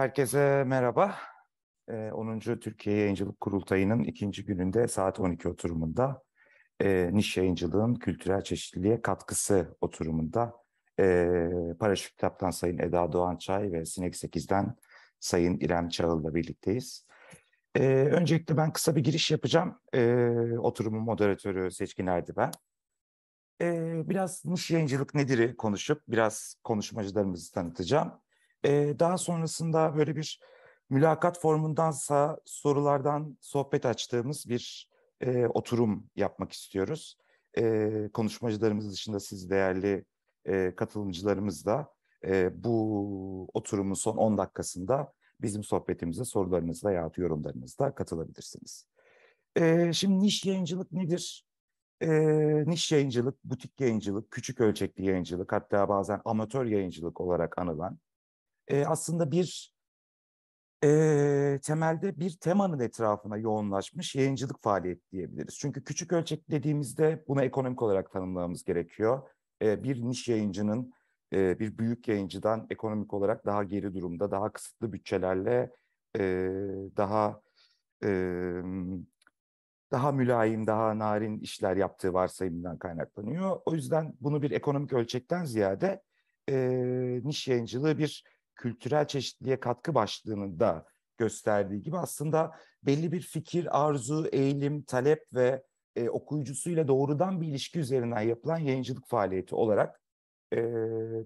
Herkese merhaba. 10. Ee, Türkiye Yayıncılık Kurultayı'nın ikinci gününde saat 12 oturumunda ee, niş yayıncılığın kültürel çeşitliliğe katkısı oturumunda ee, Paraşüt Kitap'tan Sayın Eda Doğançay ve Sinek 8'den Sayın İrem Çağıl'la birlikteyiz. Öncelikle ben kısa bir giriş yapacağım. Oturumun moderatörü Seçkin Erdiven biraz niş yayıncılık nedir'i konuşup biraz konuşmacılarımızı tanıtacağım e, daha sonrasında böyle bir mülakat formundansa sorulardan sohbet açtığımız bir e, oturum yapmak istiyoruz. E, konuşmacılarımız dışında siz değerli e, katılımcılarımız da e, bu oturumun son 10 dakikasında bizim sohbetimize sorularınızla yahut yorumlarınızla katılabilirsiniz. E, şimdi niş yayıncılık nedir? E, niş yayıncılık, butik yayıncılık, küçük ölçekli yayıncılık hatta bazen amatör yayıncılık olarak anılan e, aslında bir e, temelde bir temanın etrafına yoğunlaşmış yayıncılık faaliyeti diyebiliriz. Çünkü küçük ölçek dediğimizde buna ekonomik olarak tanımlamamız gerekiyor. E, bir niş yayıncının e, bir büyük yayıncıdan ekonomik olarak daha geri durumda, daha kısıtlı bütçelerle e, daha e, daha mülayim, daha narin işler yaptığı varsayımından kaynaklanıyor. O yüzden bunu bir ekonomik ölçekten ziyade e, niş yayıncılığı bir kültürel çeşitliliğe katkı başlığını da gösterdiği gibi aslında belli bir fikir, arzu, eğilim, talep ve e, okuyucusuyla doğrudan bir ilişki üzerinden yapılan yayıncılık faaliyeti olarak e,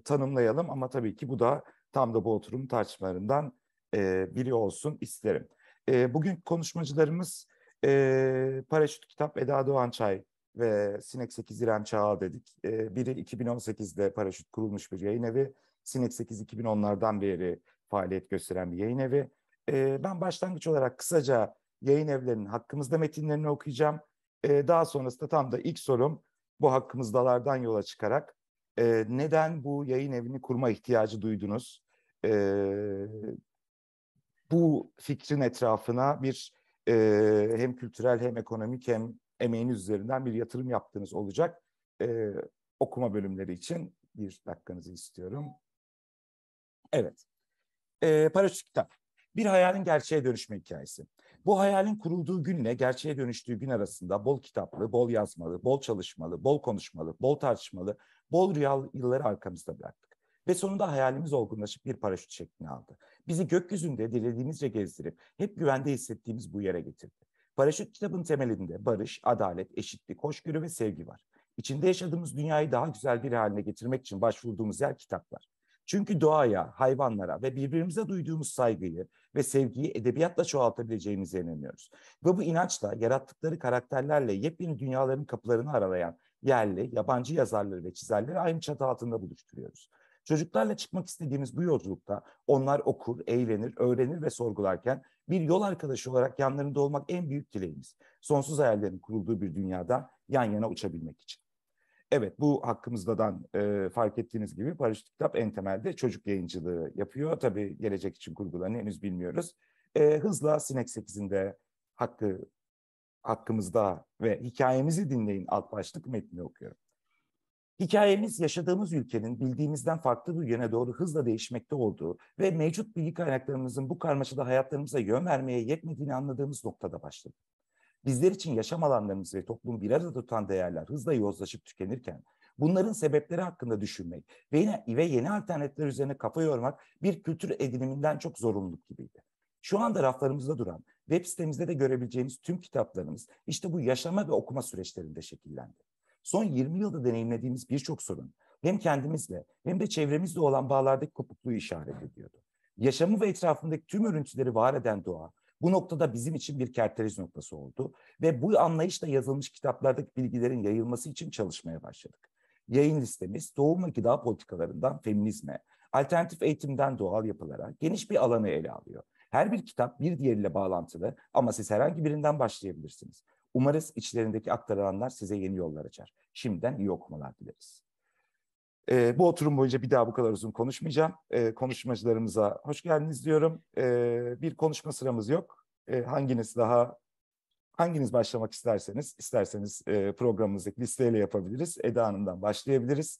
tanımlayalım. Ama tabii ki bu da tam da bu oturum tartışmalarından e, biri olsun isterim. E, bugün konuşmacılarımız e, Paraşüt Kitap Eda Doğançay ve Sinek 8 İrem Çağal dedik. E, biri 2018'de Paraşüt kurulmuş bir yayın evi. Sinek 8 2010'lardan beri faaliyet gösteren bir yayın evi. E, ben başlangıç olarak kısaca yayın evlerinin hakkımızda metinlerini okuyacağım. E, daha sonrasında tam da ilk sorum bu hakkımızdalardan yola çıkarak e, neden bu yayın evini kurma ihtiyacı duydunuz? E, bu fikrin etrafına bir e, hem kültürel hem ekonomik hem emeğiniz üzerinden bir yatırım yaptığınız olacak. E, okuma bölümleri için bir dakikanızı istiyorum. Evet. E, Paraşüt kitap. Bir hayalin gerçeğe dönüşme hikayesi. Bu hayalin kurulduğu günle gerçeğe dönüştüğü gün arasında bol kitaplı, bol yazmalı, bol çalışmalı, bol konuşmalı, bol tartışmalı, bol rüyalı yılları arkamızda bıraktık. Ve sonunda hayalimiz olgunlaşıp bir paraşüt şeklini aldı. Bizi gökyüzünde dilediğimizce gezdirip hep güvende hissettiğimiz bu yere getirdi. Paraşüt kitabın temelinde barış, adalet, eşitlik, hoşgörü ve sevgi var. İçinde yaşadığımız dünyayı daha güzel bir haline getirmek için başvurduğumuz yer kitaplar. Çünkü doğaya, hayvanlara ve birbirimize duyduğumuz saygıyı ve sevgiyi edebiyatla çoğaltabileceğimize inanıyoruz. Ve bu inançla yarattıkları karakterlerle yepyeni dünyaların kapılarını aralayan yerli, yabancı yazarları ve çizerleri aynı çatı altında buluşturuyoruz. Çocuklarla çıkmak istediğimiz bu yolculukta onlar okur, eğlenir, öğrenir ve sorgularken bir yol arkadaşı olarak yanlarında olmak en büyük dileğimiz. Sonsuz hayallerin kurulduğu bir dünyada yan yana uçabilmek için. Evet bu hakkımızdadan e, fark ettiğiniz gibi Paraşüt Kitap en temelde çocuk yayıncılığı yapıyor. Tabii gelecek için kurgularını henüz bilmiyoruz. E, hızla Sinek 8'inde hakkı hakkımızda ve hikayemizi dinleyin alt başlık metni okuyorum. Hikayemiz yaşadığımız ülkenin bildiğimizden farklı bir yöne doğru hızla değişmekte olduğu ve mevcut bilgi kaynaklarımızın bu karmaşada hayatlarımıza yön vermeye yetmediğini anladığımız noktada başladı bizler için yaşam alanlarımız ve toplumu bir arada tutan değerler hızla yozlaşıp tükenirken bunların sebepleri hakkında düşünmek ve yine ve yeni alternatifler üzerine kafa yormak bir kültür ediniminden çok zorunluluk gibiydi. Şu anda raflarımızda duran, web sitemizde de görebileceğiniz tüm kitaplarımız işte bu yaşama ve okuma süreçlerinde şekillendi. Son 20 yılda deneyimlediğimiz birçok sorun hem kendimizle hem de çevremizle olan bağlardaki kopukluğu işaret ediyordu. Yaşamı ve etrafındaki tüm örüntüleri var eden doğa, bu noktada bizim için bir kerteriz noktası oldu ve bu anlayışla yazılmış kitaplardaki bilgilerin yayılması için çalışmaya başladık. Yayın listemiz doğum ve gıda politikalarından feminizme, alternatif eğitimden doğal yapılara geniş bir alanı ele alıyor. Her bir kitap bir diğeriyle bağlantılı ama siz herhangi birinden başlayabilirsiniz. Umarız içlerindeki aktarılanlar size yeni yollar açar. Şimdiden iyi okumalar dileriz. E, bu oturum boyunca bir daha bu kadar uzun konuşmayacağım. E, konuşmacılarımıza hoş geldiniz diyorum. E, bir konuşma sıramız yok. E, hanginiz daha, hanginiz başlamak isterseniz, isterseniz e, programımızdaki listeyle yapabiliriz. Eda Hanım'dan başlayabiliriz.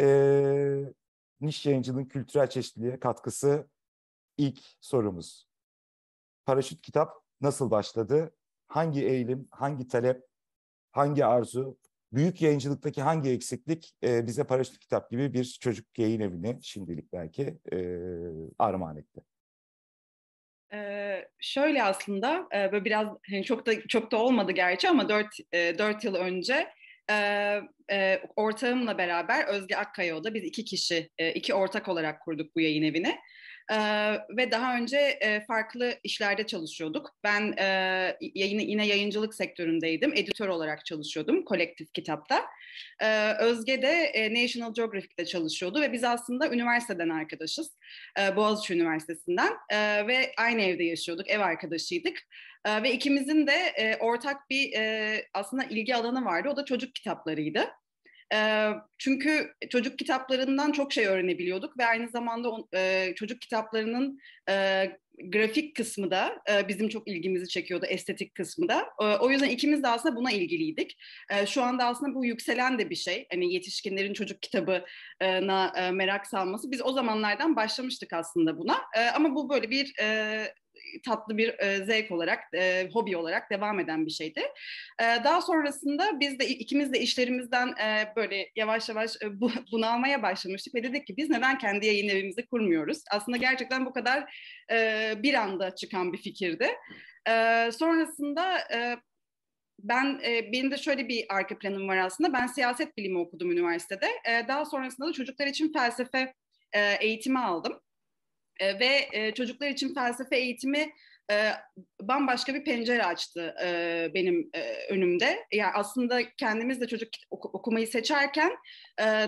E, niş yayıncılığın kültürel çeşitliliğe katkısı ilk sorumuz. Paraşüt kitap nasıl başladı? Hangi eğilim, hangi talep, hangi arzu, büyük yayıncılıktaki hangi eksiklik e, bize paraşüt kitap gibi bir çocuk yayın evini şimdilik belki e, armağan etti. Ee, şöyle aslında e, böyle biraz hani çok da çok da olmadı gerçi ama dört e, 4 yıl önce e, e, ortağımla beraber Özge Akkaya'da biz iki kişi e, iki ortak olarak kurduk bu yayın evini ve daha önce e, farklı işlerde çalışıyorduk. Ben e, yayını, yine yayıncılık sektöründeydim. Editör olarak çalışıyordum kolektif kitapta. E, Özge de e, National Geographic'te çalışıyordu ve biz aslında üniversiteden arkadaşız. E, Boğaziçi Üniversitesi'nden e, ve aynı evde yaşıyorduk, ev arkadaşıydık. ve ikimizin de ortak bir aslında ilgi alanı vardı. O da çocuk kitaplarıydı çünkü çocuk kitaplarından çok şey öğrenebiliyorduk ve aynı zamanda çocuk kitaplarının grafik kısmı da bizim çok ilgimizi çekiyordu, estetik kısmı da. o yüzden ikimiz de aslında buna ilgiliydik. E, şu anda aslında bu yükselen de bir şey. Hani yetişkinlerin çocuk kitabına e, merak salması. Biz o zamanlardan başlamıştık aslında buna. ama bu böyle bir tatlı bir e, zevk olarak, e, hobi olarak devam eden bir şeydi. E, daha sonrasında biz de ikimiz de işlerimizden e, böyle yavaş yavaş e, bu, bunalmaya başlamıştık ve dedik ki biz neden kendi yayın evimizi kurmuyoruz? Aslında gerçekten bu kadar e, bir anda çıkan bir fikirdi. E, sonrasında e, ben e, benim de şöyle bir arka planım var aslında. Ben siyaset bilimi okudum üniversitede. E, daha sonrasında da çocuklar için felsefe e, eğitimi aldım. E, ve e, çocuklar için felsefe eğitimi e, bambaşka bir pencere açtı benim önümde. Yani aslında kendimiz de çocuk okumayı seçerken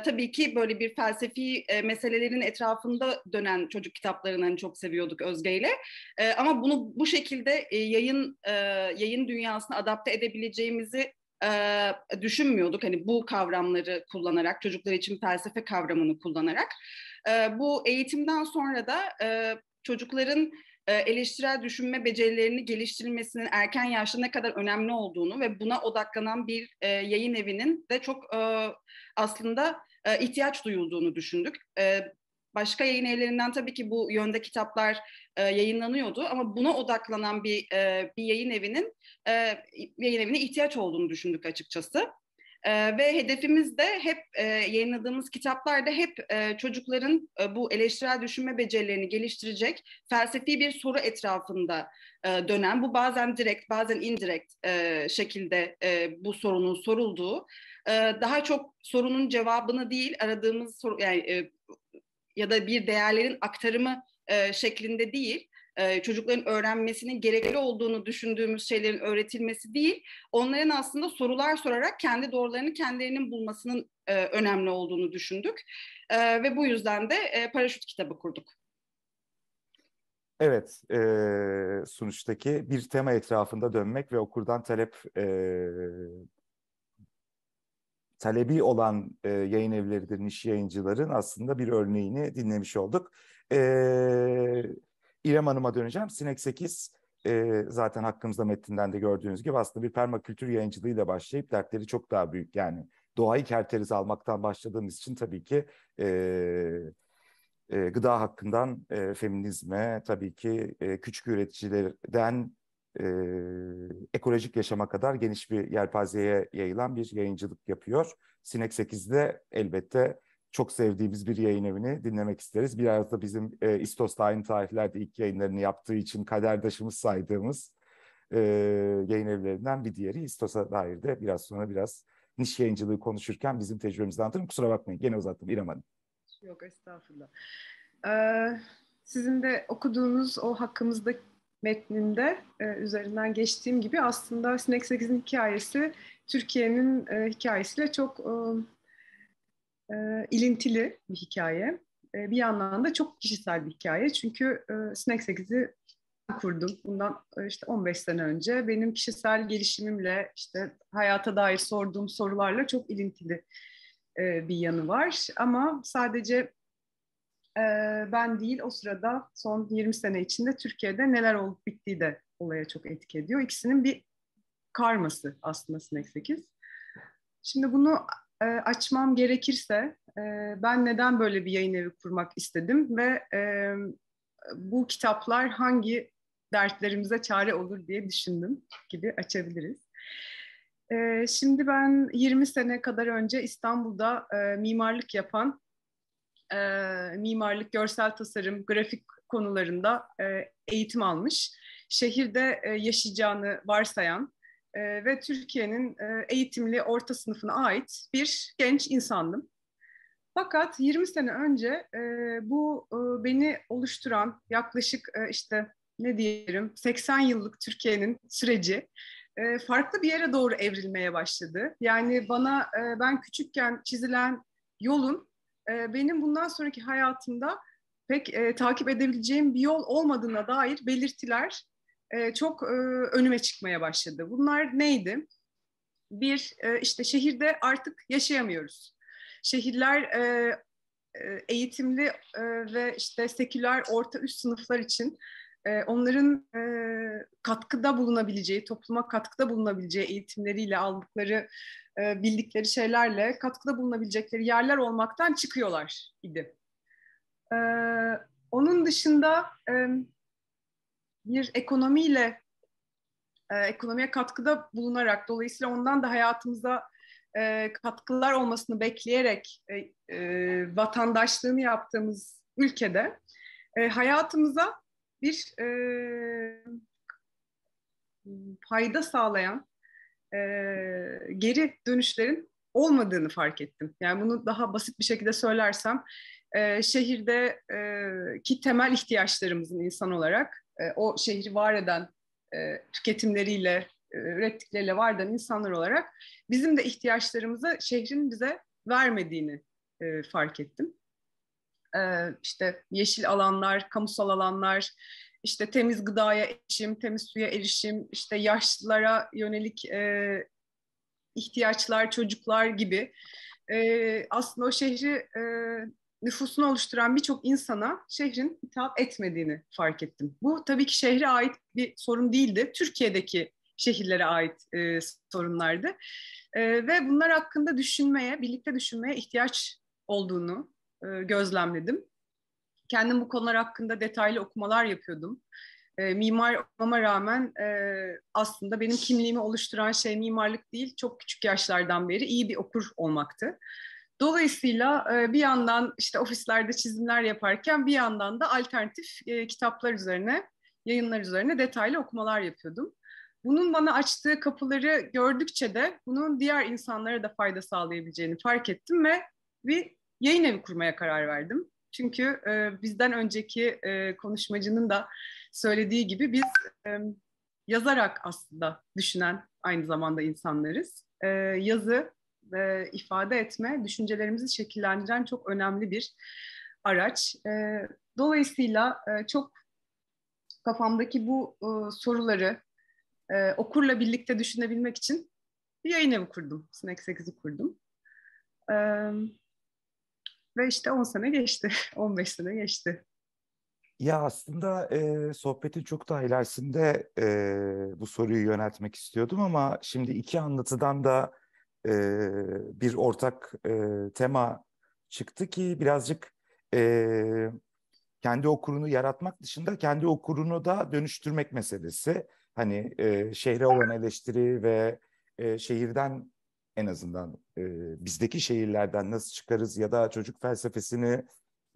tabii ki böyle bir felsefi meselelerin etrafında dönen çocuk kitaplarını hani çok seviyorduk Özge ile. ama bunu bu şekilde yayın yayın dünyasına adapte edebileceğimizi düşünmüyorduk. Hani bu kavramları kullanarak, çocuklar için felsefe kavramını kullanarak bu eğitimden sonra da çocukların eleştirel düşünme becerilerini geliştirilmesinin erken yaşta ne kadar önemli olduğunu ve buna odaklanan bir yayın evinin de çok aslında ihtiyaç duyulduğunu düşündük. başka yayın evlerinden tabii ki bu yönde kitaplar e, yayınlanıyordu ama buna odaklanan bir e, bir yayın evinin e, yayın evine ihtiyaç olduğunu düşündük açıkçası. E, ve hedefimiz de hep e, yayınladığımız kitaplarda hep e, çocukların e, bu eleştirel düşünme becerilerini geliştirecek felsefi bir soru etrafında e, dönen, bu bazen direkt bazen indirekt e, şekilde e, bu sorunun sorulduğu, e, daha çok sorunun cevabını değil aradığımız soru yani e, ya da bir değerlerin aktarımı e, şeklinde değil, e, çocukların öğrenmesinin gerekli olduğunu düşündüğümüz şeylerin öğretilmesi değil, onların aslında sorular sorarak kendi doğrularını kendilerinin bulmasının e, önemli olduğunu düşündük. E, ve bu yüzden de paraşüt kitabı kurduk. Evet, e, sunuştaki bir tema etrafında dönmek ve okurdan talep e, talebi olan e, yayın evleridir, niş yayıncıların aslında bir örneğini dinlemiş olduk. E, İrem Hanım'a döneceğim. Sinek 8 e, zaten hakkımızda metinden de gördüğünüz gibi aslında bir permakültür yayıncılığıyla başlayıp dertleri çok daha büyük. Yani doğayı kerteriz almaktan başladığımız için tabii ki e, e, gıda hakkından e, feminizme, tabii ki e, küçük üreticilerden e, ekolojik yaşama kadar geniş bir yelpazeye yayılan bir yayıncılık yapıyor. Sinek 8'de elbette çok sevdiğimiz bir yayın evini dinlemek isteriz. Biraz da bizim e, İstos'ta aynı tarihlerde ilk yayınlarını yaptığı için kaderdaşımız saydığımız e, yayın evlerinden bir diğeri İstos'a dair de biraz sonra biraz niş yayıncılığı konuşurken bizim tecrübemizi anlatırım. Kusura bakmayın gene uzattım İrem Hanım. Yok estağfurullah. Ee, sizin de okuduğunuz o hakkımızda metninde e, üzerinden geçtiğim gibi aslında Sinek 8'in hikayesi Türkiye'nin e, hikayesiyle çok e, e, ilintili bir hikaye. E, bir yandan da çok kişisel bir hikaye. Çünkü e, Snack 8'i kurdum. Bundan e, işte 15 sene önce benim kişisel gelişimimle işte hayata dair sorduğum sorularla çok ilintili e, bir yanı var. Ama sadece e, ben değil o sırada son 20 sene içinde Türkiye'de neler olup bittiği de olaya çok etki ediyor. İkisinin bir karması aslında Sinek 8. Şimdi bunu e, açmam gerekirse e, ben neden böyle bir yayın evi kurmak istedim ve e, bu kitaplar hangi dertlerimize çare olur diye düşündüm gibi açabiliriz. E, şimdi ben 20 sene kadar önce İstanbul'da e, mimarlık yapan, e, mimarlık, görsel tasarım, grafik konularında e, eğitim almış, şehirde e, yaşayacağını varsayan, ee, ve Türkiye'nin e, eğitimli orta sınıfına ait bir genç insandım. Fakat 20 sene önce e, bu e, beni oluşturan yaklaşık işte ne diyelim 80 yıllık Türkiye'nin süreci farklı bir yere doğru evrilmeye başladı. Yani bana ben küçükken çizilen yolun benim bundan sonraki hayatımda pek e, takip edebileceğim bir yol olmadığına dair belirtiler e, çok e, önüme çıkmaya başladı. Bunlar neydi? Bir, e, işte şehirde artık yaşayamıyoruz. Şehirler e, eğitimli ve işte seküler orta üst sınıflar için onların katkıda bulunabileceği, topluma katkıda bulunabileceği eğitimleriyle aldıkları, bildikleri şeylerle katkıda bulunabilecekleri yerler olmaktan çıkıyorlar idi. onun dışında bir ekonomiyle e, ekonomiye katkıda bulunarak dolayısıyla ondan da hayatımıza e, katkılar olmasını bekleyerek e, e, vatandaşlığını yaptığımız ülkede e, hayatımıza bir e, fayda sağlayan e, geri dönüşlerin olmadığını fark ettim. Yani bunu daha basit bir şekilde söylersem e, şehirde e, ki temel ihtiyaçlarımızın insan olarak e, o şehri var eden e, tüketimleriyle, e, ürettikleriyle var eden insanlar olarak bizim de ihtiyaçlarımızı şehrin bize vermediğini e, fark ettim. E, işte yeşil alanlar, kamusal alanlar, işte temiz gıdaya erişim, temiz suya erişim, işte yaşlılara yönelik e, ihtiyaçlar, çocuklar gibi e, aslında o şehri e, nüfusunu oluşturan birçok insana şehrin hitap etmediğini fark ettim. Bu tabii ki şehre ait bir sorun değildi. Türkiye'deki şehirlere ait e, sorunlardı. E, ve bunlar hakkında düşünmeye, birlikte düşünmeye ihtiyaç olduğunu e, gözlemledim. Kendim bu konular hakkında detaylı okumalar yapıyordum. E, mimar olmama rağmen e, aslında benim kimliğimi oluşturan şey mimarlık değil, çok küçük yaşlardan beri iyi bir okur olmaktı. Dolayısıyla e, bir yandan işte ofislerde çizimler yaparken bir yandan da alternatif e, kitaplar üzerine, yayınlar üzerine detaylı okumalar yapıyordum. Bunun bana açtığı kapıları gördükçe de bunun diğer insanlara da fayda sağlayabileceğini fark ettim ve bir yayın evi kurmaya karar verdim. Çünkü e, bizden önceki konuşmacının da söylediği gibi biz yazarak aslında düşünen aynı zamanda insanlarız. yazı e, ifade etme, düşüncelerimizi şekillendiren çok önemli bir araç. E, dolayısıyla e, çok kafamdaki bu e, soruları e, okurla birlikte düşünebilmek için bir yayın evi kurdum. Snack 8'i kurdum. E, ve işte 10 sene geçti, 15 sene geçti. Ya aslında e, sohbetin çok daha ilerisinde e, bu soruyu yöneltmek istiyordum ama şimdi iki anlatıdan da e, bir ortak e, tema çıktı ki birazcık e, kendi okurunu yaratmak dışında kendi okurunu da dönüştürmek meselesi. Hani e, şehre olan eleştiri ve e, şehirden en azından e, bizdeki şehirlerden nasıl çıkarız ya da çocuk felsefesini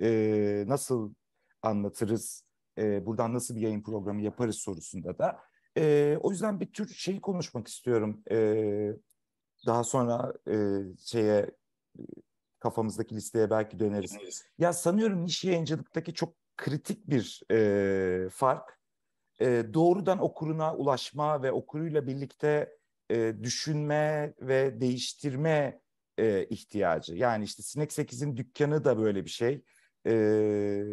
e, nasıl anlatırız, e, buradan nasıl bir yayın programı yaparız sorusunda da. E, o yüzden bir tür şeyi konuşmak istiyorum. E, daha sonra e, şeye e, kafamızdaki listeye belki döneriz. döneriz. Ya sanıyorum niş yayıncılıktaki çok kritik bir e, fark e, doğrudan okuruna ulaşma ve okuruyla birlikte e, düşünme ve değiştirme e, ihtiyacı. Yani işte Sinek 8'in dükkanı da böyle bir şey. E,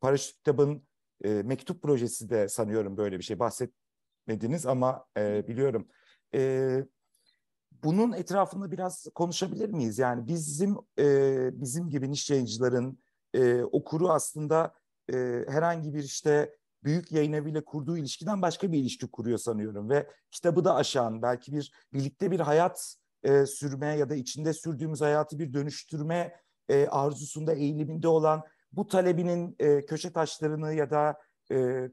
Paraşüt kitabın e, mektup projesi de sanıyorum böyle bir şey. Bahsetmediniz ama e, biliyorum. E, bunun etrafında biraz konuşabilir miyiz? Yani bizim e, bizim gibi niş yayıncıların e, okuru aslında e, herhangi bir işte büyük yayın eviyle kurduğu ilişkiden başka bir ilişki kuruyor sanıyorum ve kitabı da aşan belki bir birlikte bir hayat e, sürme ya da içinde sürdüğümüz hayatı bir dönüştürme e, arzusunda eğiliminde olan bu talebinin e, köşe taşlarını ya da e,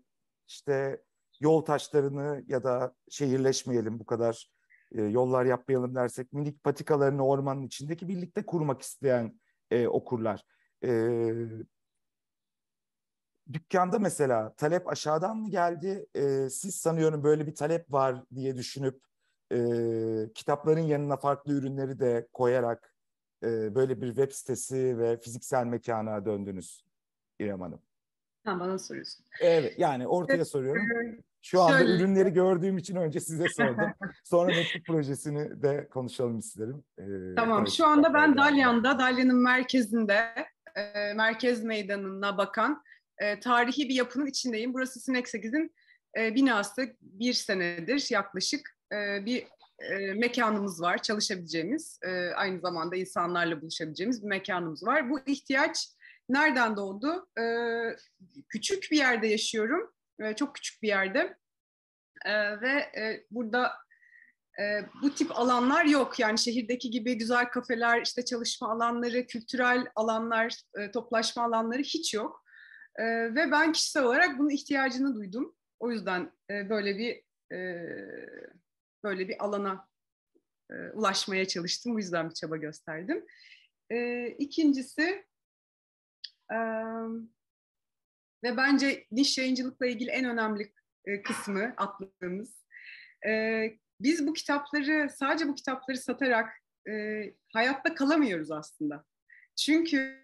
işte yol taşlarını ya da şehirleşmeyelim bu kadar e, yollar yapmayalım dersek minik patikalarını ormanın içindeki birlikte kurmak isteyen e, okurlar. E, dükkanda mesela talep aşağıdan mı geldi? E, siz sanıyorum böyle bir talep var diye düşünüp e, kitapların yanına farklı ürünleri de koyarak e, böyle bir web sitesi ve fiziksel mekana döndünüz İrem Hanım. Sen bana soruyorsun. Evet yani ortaya soruyorum. E, şu anda Şöyle. ürünleri gördüğüm için önce size sordum. Sonra mektup projesini de konuşalım isterim. Ee, tamam. Evet. Şu anda ben Dalyan'da, Dalyan'ın merkezinde, e, merkez meydanına bakan e, tarihi bir yapının içindeyim. Burası Sinek 8'in e, binası bir senedir yaklaşık e, bir e, mekanımız var, çalışabileceğimiz, e, aynı zamanda insanlarla buluşabileceğimiz bir mekanımız var. Bu ihtiyaç nereden doğdu? E, küçük bir yerde yaşıyorum ee, çok küçük bir yerde. Ee, ve e, burada e, bu tip alanlar yok. Yani şehirdeki gibi güzel kafeler, işte çalışma alanları, kültürel alanlar, e, toplaşma alanları hiç yok. Ee, ve ben kişisel olarak bunun ihtiyacını duydum. O yüzden e, böyle bir böyle bir alana ulaşmaya çalıştım. O yüzden bir çaba gösterdim. ikincisi ve bence niş yayıncılıkla ilgili en önemli e, kısmı atladığımız. E, biz bu kitapları, sadece bu kitapları satarak e, hayatta kalamıyoruz aslında. Çünkü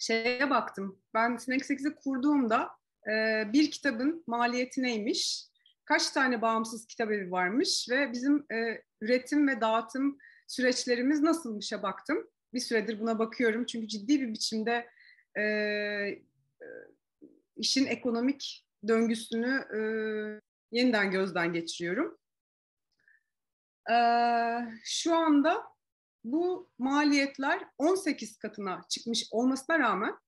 şeye baktım, ben Sinek 8'i kurduğumda bir kitabın maliyeti neymiş, kaç tane bağımsız kitap evi varmış ve bizim üretim ve dağıtım süreçlerimiz nasılmışa baktım. Bir süredir buna bakıyorum çünkü ciddi bir biçimde e, e, işin ekonomik döngüsünü e, yeniden gözden geçiriyorum. E, şu anda bu maliyetler 18 katına çıkmış olmasına rağmen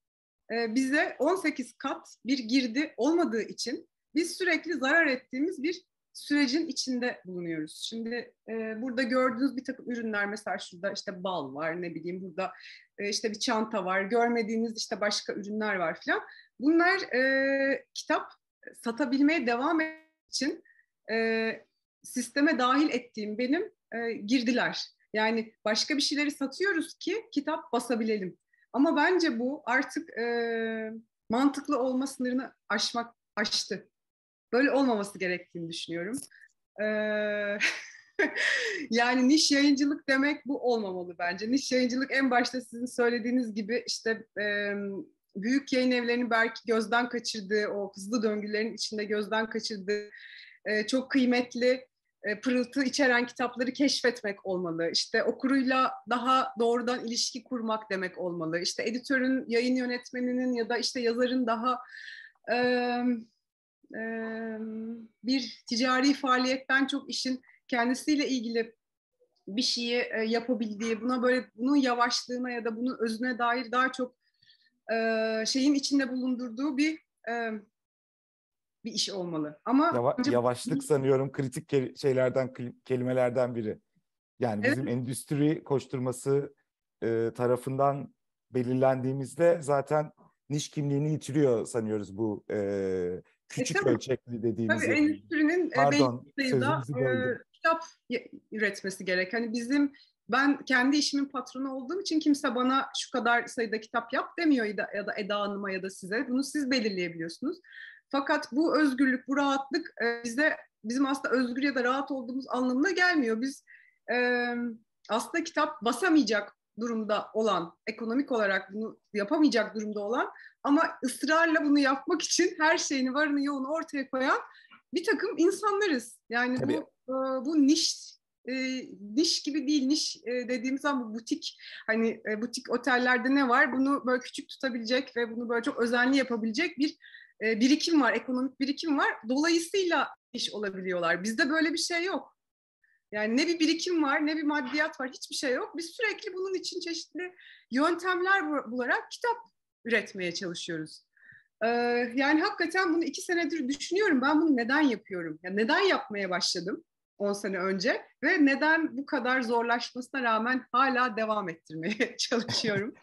e, bize 18 kat bir girdi olmadığı için biz sürekli zarar ettiğimiz bir sürecin içinde bulunuyoruz. Şimdi e, burada gördüğünüz bir takım ürünler mesela şurada işte bal var ne bileyim burada e, işte bir çanta var, görmediğiniz işte başka ürünler var filan. Bunlar e, kitap satabilmeye devam için e, sisteme dahil ettiğim benim e, girdiler. Yani başka bir şeyleri satıyoruz ki kitap basabilelim. Ama bence bu artık e, mantıklı olma sınırını aşmak aştı. Böyle olmaması gerektiğini düşünüyorum. Ee, yani niş yayıncılık demek bu olmamalı bence. Niş yayıncılık en başta sizin söylediğiniz gibi işte e, büyük yayın evlerinin belki gözden kaçırdığı, o hızlı döngülerin içinde gözden kaçırdığı e, çok kıymetli e, pırıltı içeren kitapları keşfetmek olmalı. İşte okuruyla daha doğrudan ilişki kurmak demek olmalı. İşte editörün, yayın yönetmeninin ya da işte yazarın daha... E, bir ticari faaliyetten çok işin kendisiyle ilgili bir şeyi e, yapabildiği, buna böyle bunun yavaşlığına ya da bunun özüne dair daha çok e, şeyin içinde bulundurduğu bir e, bir iş olmalı. Ama Yava, yavaşlık sanıyorum kritik ke- şeylerden kelimelerden biri. Yani evet. bizim endüstri koşturması e, tarafından belirlendiğimizde zaten niş kimliğini yitiriyor sanıyoruz bu e, e küçük e, ölçekli dediğimiz. Tabii endüstrinin e, pardon e, sözümüzü böldüm kitap üretmesi gerek. Hani bizim ben kendi işimin patronu olduğum için kimse bana şu kadar sayıda kitap yap demiyor ya da Eda Hanım'a ya da size. Bunu siz belirleyebiliyorsunuz. Fakat bu özgürlük, bu rahatlık e, bize bizim aslında özgür ya da rahat olduğumuz anlamına gelmiyor. Biz e, aslında kitap basamayacak durumda olan, ekonomik olarak bunu yapamayacak durumda olan ama ısrarla bunu yapmak için her şeyini varını yoğunu ortaya koyan bir takım insanlarız. Yani Tabii. bu, e, bu niş e, niş gibi değil niş e, dediğimiz zaman bu butik hani e, butik otellerde ne var bunu böyle küçük tutabilecek ve bunu böyle çok özenli yapabilecek bir e, birikim var ekonomik birikim var dolayısıyla iş olabiliyorlar bizde böyle bir şey yok yani ne bir birikim var ne bir maddiyat var hiçbir şey yok biz sürekli bunun için çeşitli yöntemler bularak kitap üretmeye çalışıyoruz yani hakikaten bunu iki senedir düşünüyorum. Ben bunu neden yapıyorum? Ya yani neden yapmaya başladım 10 sene önce? Ve neden bu kadar zorlaşmasına rağmen hala devam ettirmeye çalışıyorum?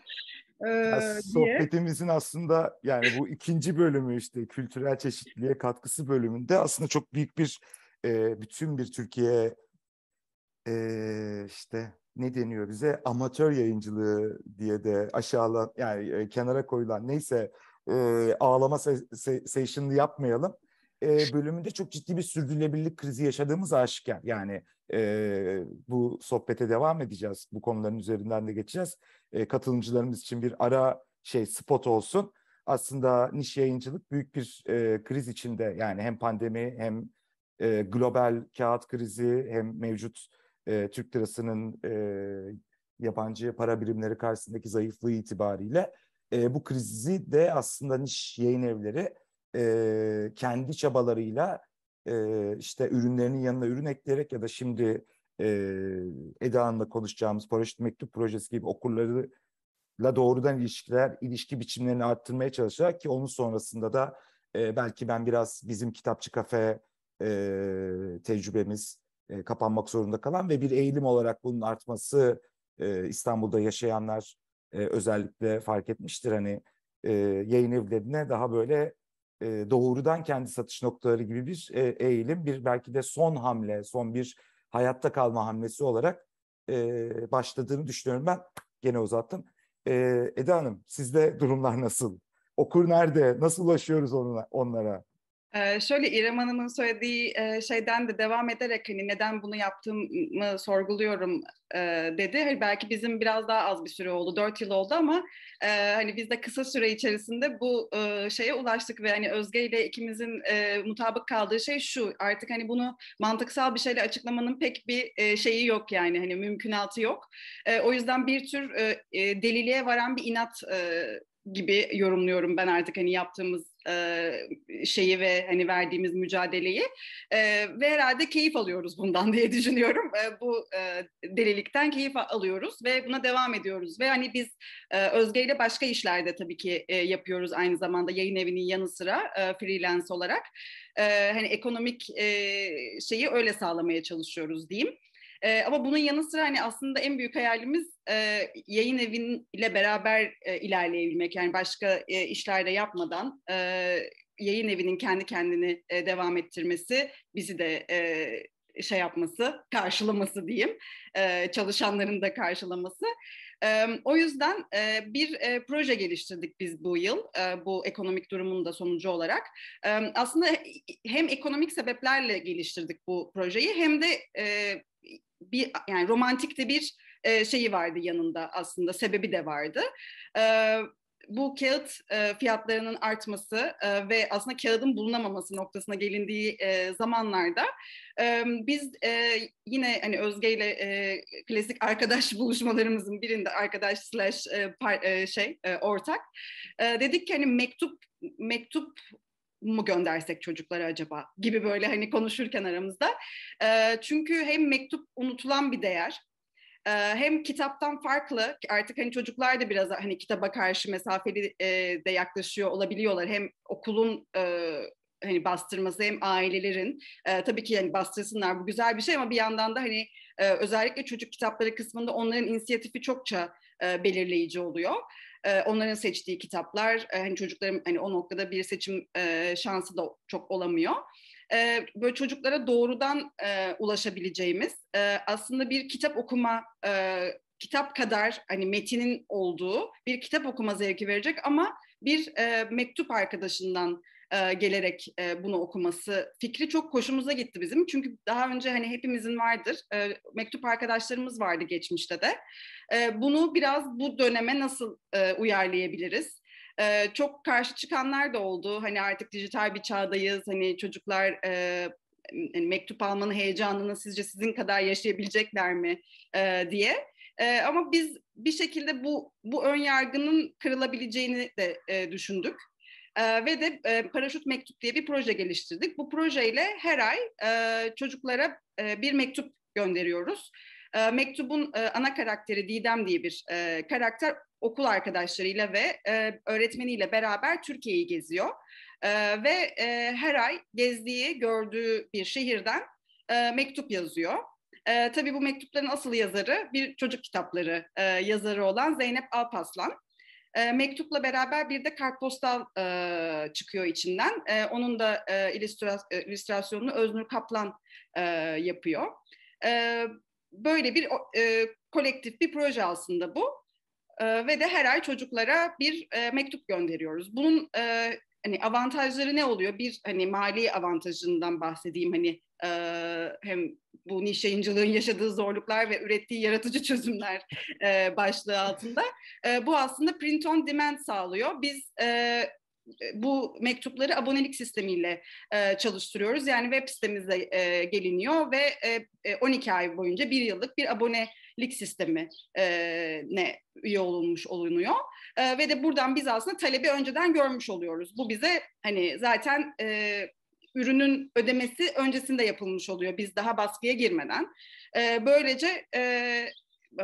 sohbetimizin aslında yani bu ikinci bölümü işte kültürel çeşitliliğe katkısı bölümünde aslında çok büyük bir bütün bir Türkiye işte ne deniyor bize amatör yayıncılığı diye de aşağılan yani kenara koyulan neyse e, ağlama se- se- session'ı yapmayalım. E, bölümünde çok ciddi bir sürdürülebilirlik krizi yaşadığımız aşikar. Yani e, bu sohbete devam edeceğiz. Bu konuların üzerinden de geçeceğiz. E, katılımcılarımız için bir ara şey spot olsun. Aslında niş yayıncılık büyük bir e, kriz içinde. Yani hem pandemi hem e, global kağıt krizi hem mevcut e, Türk lirasının e, yabancı para birimleri karşısındaki zayıflığı itibariyle e, bu krizi de aslında niş yayın evleri e, kendi çabalarıyla e, işte ürünlerinin yanına ürün ekleyerek ya da şimdi e, Eda Hanım'la konuşacağımız Paraşüt Mektup Projesi gibi okurları doğrudan ilişkiler, ilişki biçimlerini arttırmaya çalışarak ki onun sonrasında da e, belki ben biraz bizim kitapçı kafe e, tecrübemiz e, kapanmak zorunda kalan ve bir eğilim olarak bunun artması e, İstanbul'da yaşayanlar e, özellikle fark etmiştir. Hani e, yayın evlerine daha böyle e, doğrudan kendi satış noktaları gibi bir e, eğilim, bir belki de son hamle, son bir hayatta kalma hamlesi olarak e, başladığını düşünüyorum ben. Gene uzattım. E, Eda Hanım sizde durumlar nasıl? Okur nerede? Nasıl ulaşıyoruz onlara? onlara? Ee, şöyle İrem Hanım'ın söylediği e, şeyden de devam ederek hani neden bunu yaptığımı sorguluyorum e, dedi. Hani belki bizim biraz daha az bir süre oldu, dört yıl oldu ama e, hani biz de kısa süre içerisinde bu e, şeye ulaştık ve hani Özge ile ikimizin e, mutabık kaldığı şey şu. Artık hani bunu mantıksal bir şeyle açıklamanın pek bir e, şeyi yok yani hani mümkünatı yok. E, o yüzden bir tür e, deliliğe varan bir inat e, gibi yorumluyorum ben artık hani yaptığımız şeyi ve hani verdiğimiz mücadeleyi ve herhalde keyif alıyoruz bundan diye düşünüyorum. bu e, delilikten keyif alıyoruz ve buna devam ediyoruz ve hani biz Özge ile başka işlerde tabii ki yapıyoruz aynı zamanda yayın evinin yanı sıra freelance olarak hani ekonomik şeyi öyle sağlamaya çalışıyoruz diyeyim. E, ama bunun yanı sıra hani aslında en büyük hayalimiz e, yayın eviyle beraber e, ilerleyebilmek. Yani başka e, işlerde yapmadan e, yayın evinin kendi kendini e, devam ettirmesi bizi de e, şey yapması, karşılaması diyeyim, e, çalışanların da karşılaması. E, o yüzden e, bir e, proje geliştirdik biz bu yıl, e, bu ekonomik durumun da sonucu olarak. E, aslında hem ekonomik sebeplerle geliştirdik bu projeyi, hem de e, bir yani romantik de bir e, şeyi vardı yanında aslında sebebi de vardı. E, bu kağıt e, fiyatlarının artması e, ve aslında kağıdın bulunamaması noktasına gelindiği e, zamanlarda e, biz e, yine hani Özge ile e, klasik arkadaş buluşmalarımızın birinde arkadaş slash e, par, e, şey e, ortak e, dedik ki hani mektup mektup mu göndersek çocuklara acaba gibi böyle hani konuşurken aramızda. E, çünkü hem mektup unutulan bir değer hem kitaptan farklı artık hani çocuklar da biraz hani kitaba karşı mesafeli de yaklaşıyor olabiliyorlar hem okulun hani bastırması hem ailelerin e, tabii ki yani bastırsınlar bu güzel bir şey ama bir yandan da hani e, özellikle çocuk kitapları kısmında onların inisiyatifi çokça e, belirleyici oluyor onların seçtiği kitaplar hani çocukların hani o noktada bir seçim şansı da çok olamıyor. böyle çocuklara doğrudan e, ulaşabileceğimiz e, aslında bir kitap okuma e, kitap kadar hani metinin olduğu bir kitap okuma zevki verecek ama bir e, mektup arkadaşından e, gelerek e, bunu okuması fikri çok hoşumuza gitti bizim. Çünkü daha önce hani hepimizin vardır e, mektup arkadaşlarımız vardı geçmişte de. Ee, bunu biraz bu döneme nasıl e, uyarlayabiliriz? Ee, çok karşı çıkanlar da oldu. Hani artık dijital bir çağdayız. Hani çocuklar e, hani mektup almanın heyecanını sizce sizin kadar yaşayabilecekler mi e, diye. ama biz bir şekilde bu bu ön yargının kırılabileceğini de düşündük. E, ve de e, Paraşüt Mektup diye bir proje geliştirdik. Bu projeyle her ay e, çocuklara e, bir mektup gönderiyoruz. Ee, mektubun e, ana karakteri Didem diye bir e, karakter okul arkadaşlarıyla ve e, öğretmeniyle beraber Türkiye'yi geziyor. Ee, ve her ay gezdiği, gördüğü bir şehirden mektup yazıyor. Ee, tabii bu mektupların asıl yazarı bir çocuk kitapları yazarı olan Zeynep Alpaslan. E, mektupla beraber bir de kartpostal e, çıkıyor içinden. E, onun da e, illüstrasyonunu Öznur Kaplan e, yapıyor. E, böyle bir e, kolektif bir proje aslında bu. E, ve de her ay çocuklara bir e, mektup gönderiyoruz. Bunun e, hani avantajları ne oluyor? Bir hani mali avantajından bahsedeyim hani e, hem bu niş yayıncılığın yaşadığı zorluklar ve ürettiği yaratıcı çözümler e, başlığı altında. E, bu aslında print on demand sağlıyor. Biz e, e, bu mektupları abonelik sistemiyle e, çalıştırıyoruz. Yani web sitemize e, geliniyor ve e, 12 e, ay boyunca bir yıllık bir abonelik sistemi e, ne üye olunmuş olunuyor. E, ve de buradan biz aslında talebi önceden görmüş oluyoruz. Bu bize hani zaten e, ürünün ödemesi öncesinde yapılmış oluyor biz daha baskıya girmeden. E, böylece e,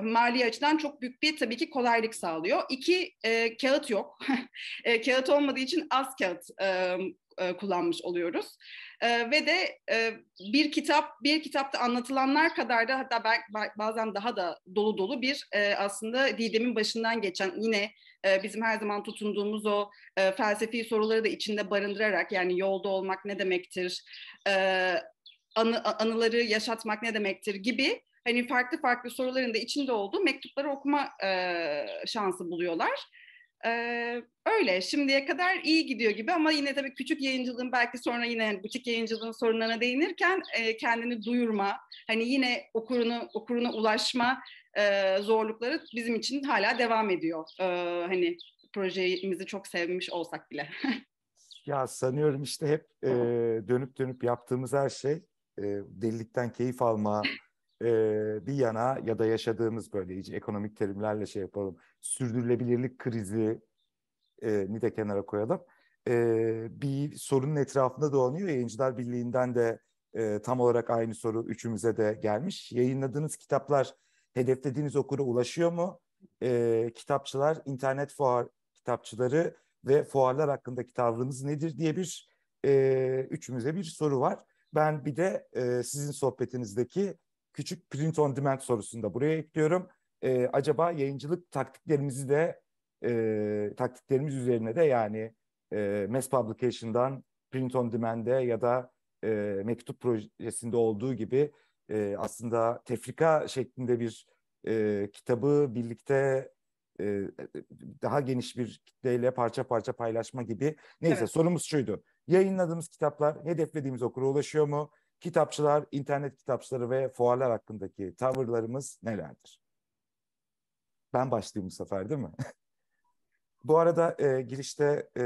mali açıdan çok büyük bir tabii ki kolaylık sağlıyor. İki, e, kağıt yok. e, kağıt olmadığı için az kağıt e, e, kullanmış oluyoruz. E, ve de e, bir kitap, bir kitapta anlatılanlar kadar da hatta belki bazen daha da dolu dolu bir e, aslında Didem'in başından geçen yine e, bizim her zaman tutunduğumuz o e, felsefi soruları da içinde barındırarak yani yolda olmak ne demektir, e, anı, anıları yaşatmak ne demektir gibi hani farklı farklı soruların da içinde olduğu mektupları okuma e, şansı buluyorlar. E, öyle şimdiye kadar iyi gidiyor gibi ama yine tabii küçük yayıncılığın belki sonra yine butik yayıncılığın sorunlarına değinirken e, kendini duyurma, hani yine okurunu okuruna ulaşma e, zorlukları bizim için hala devam ediyor. E, hani projemizi çok sevmiş olsak bile. ya sanıyorum işte hep e, dönüp dönüp yaptığımız her şey e, delilikten keyif alma e, bir yana ya da yaşadığımız böyle iyice ekonomik terimlerle şey yapalım. Sürdürülebilirlik krizi e, ni de kenara koyalım. E, bir sorunun etrafında dolanıyor. Yayıncılar Birliği'nden de e, tam olarak aynı soru üçümüze de gelmiş. Yayınladığınız kitaplar hedeflediğiniz okura ulaşıyor mu? E, kitapçılar, internet fuar kitapçıları ve fuarlar hakkındaki tavrınız nedir diye bir e, üçümüze bir soru var. Ben bir de e, sizin sohbetinizdeki küçük print on demand sorusunu da buraya ekliyorum. E, acaba yayıncılık taktiklerimizi de e, taktiklerimiz üzerine de yani e, mass publication'dan print on demand'e ya da e, mektup projesinde olduğu gibi e, aslında tefrika şeklinde bir e, kitabı birlikte e, daha geniş bir kitleyle parça parça paylaşma gibi. Neyse evet. sorumuz şuydu. Yayınladığımız kitaplar hedeflediğimiz okura ulaşıyor mu? kitapçılar, internet kitapçıları ve fuarlar hakkındaki tavırlarımız nelerdir? Ben başlayayım bu sefer değil mi? bu arada e, girişte e,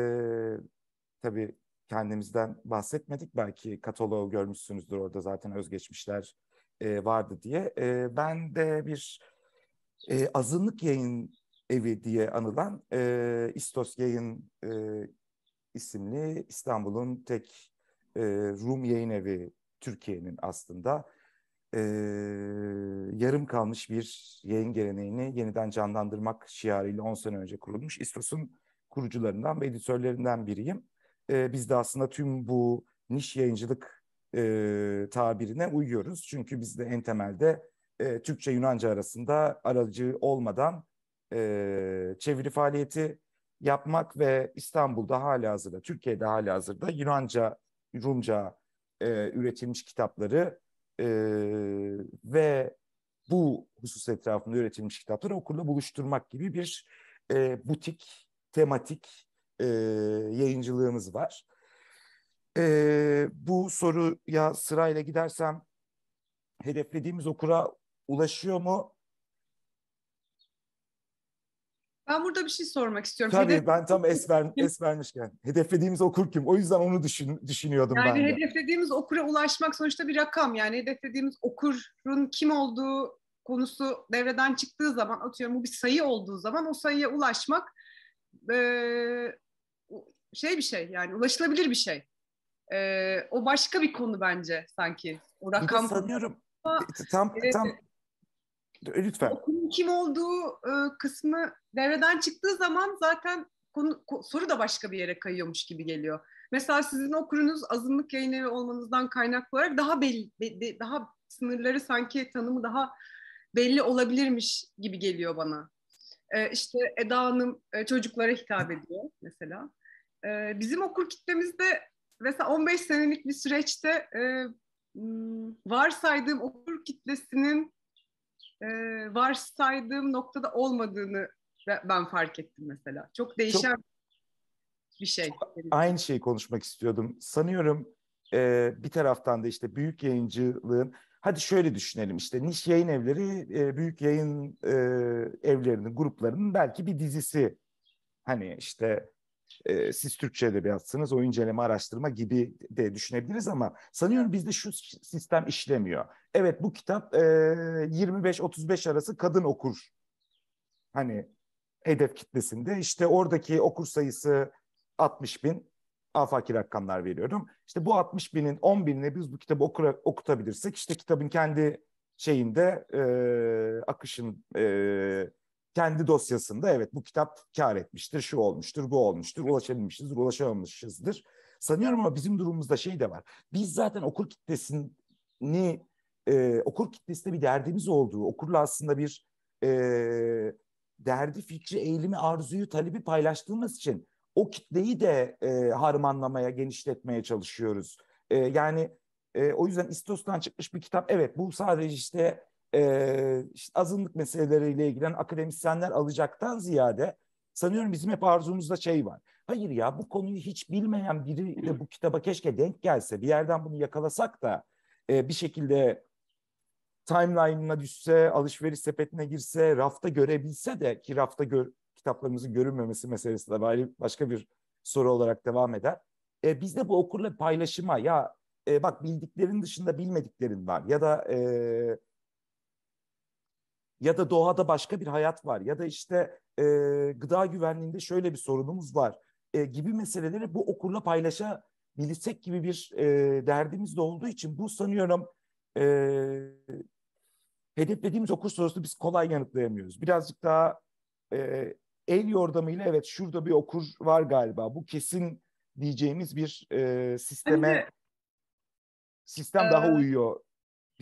tabii kendimizden bahsetmedik. Belki kataloğu görmüşsünüzdür orada zaten özgeçmişler e, vardı diye. E, ben de bir e, azınlık yayın evi diye anılan e, İstos Yayın e, isimli İstanbul'un tek e, Rum yayın evi Türkiye'nin aslında e, yarım kalmış bir yayın geleneğini yeniden canlandırmak şiarıyla 10 sene önce kurulmuş İstos'un kurucularından ve editörlerinden biriyim. E, biz de aslında tüm bu niş yayıncılık e, tabirine uyuyoruz. Çünkü biz de en temelde e, Türkçe-Yunanca arasında aracı olmadan e, çeviri faaliyeti yapmak ve İstanbul'da hala hazırda, Türkiye'de hala hazırda Yunanca, Rumca e, üretilmiş kitapları e, ve bu husus etrafında üretilmiş kitapları okurla buluşturmak gibi bir e, butik, tematik e, yayıncılığımız var. E, bu soruya sırayla gidersem hedeflediğimiz okura ulaşıyor mu? Ben burada bir şey sormak istiyorum. Tabii Hedef... ben tam es, ver, es vermişken. Hedeflediğimiz okur kim? O yüzden onu düşün, düşünüyordum yani ben de. hedeflediğimiz okura ulaşmak sonuçta bir rakam. Yani hedeflediğimiz okurun kim olduğu konusu devreden çıktığı zaman atıyorum bu bir sayı olduğu zaman o sayıya ulaşmak e, şey bir şey yani ulaşılabilir bir şey. E, o başka bir konu bence sanki. O rakam sanıyorum tam, tam Lütfen. Okulun kim olduğu e, kısmı devreden çıktığı zaman zaten konu, soru da başka bir yere kayıyormuş gibi geliyor. Mesela sizin okurunuz azınlık yayınevi olmanızdan kaynaklı olarak daha belli, daha sınırları sanki tanımı daha belli olabilirmiş gibi geliyor bana. İşte işte Eda Hanım e, çocuklara hitap ediyor mesela. E, bizim okur kitlemizde mesela 15 senelik bir süreçte e, varsaydığım okur kitlesinin e, varsaydığım noktada olmadığını ben fark ettim mesela. Çok değişen çok, bir şey. Çok aynı şeyi konuşmak istiyordum. Sanıyorum e, bir taraftan da işte büyük yayıncılığın hadi şöyle düşünelim işte niş yayın evleri e, büyük yayın e, evlerinin gruplarının belki bir dizisi hani işte e, siz Türkçe edebiyatsınız, o inceleme araştırma gibi de düşünebiliriz ama sanıyorum bizde şu sistem işlemiyor. Evet bu kitap e, 25-35 arası kadın okur. Hani hedef kitlesinde işte oradaki okur sayısı 60 bin, afaki rakamlar veriyorum. İşte bu 60 binin 10 binine biz bu kitabı okura, okutabilirsek işte kitabın kendi şeyinde e, akışın e, kendi dosyasında evet bu kitap kar etmiştir, şu olmuştur, bu olmuştur, ulaşabilmişizdir, ulaşamamışızdır. Sanıyorum ama bizim durumumuzda şey de var. Biz zaten okur kitlesini, e, okur kitlesinde bir derdimiz olduğu, okurla aslında bir e, derdi, fikri, eğilimi, arzuyu, talebi paylaştığımız için o kitleyi de e, harmanlamaya, genişletmeye çalışıyoruz. E, yani e, o yüzden İstos'tan çıkmış bir kitap, evet bu sadece işte e, işte azınlık meseleleriyle ilgilen akademisyenler alacaktan ziyade sanıyorum bizim hep arzumuzda şey var. Hayır ya bu konuyu hiç bilmeyen biri de bu kitaba keşke denk gelse bir yerden bunu yakalasak da e, bir şekilde timeline'ına düşse, alışveriş sepetine girse, rafta görebilse de ki rafta gör, kitaplarımızın görünmemesi meselesi de başka bir soru olarak devam eder. E, biz de bu okurla paylaşıma ya e, bak bildiklerin dışında bilmediklerin var ya da e, ya da doğada başka bir hayat var ya da işte e, gıda güvenliğinde şöyle bir sorunumuz var e, gibi meseleleri bu okurla paylaşabilsek gibi bir e, derdimiz de olduğu için bu sanıyorum e, hedeflediğimiz okur sorusunu biz kolay yanıtlayamıyoruz. Birazcık daha e, el yordamıyla evet şurada bir okur var galiba bu kesin diyeceğimiz bir e, sisteme sistem daha uyuyor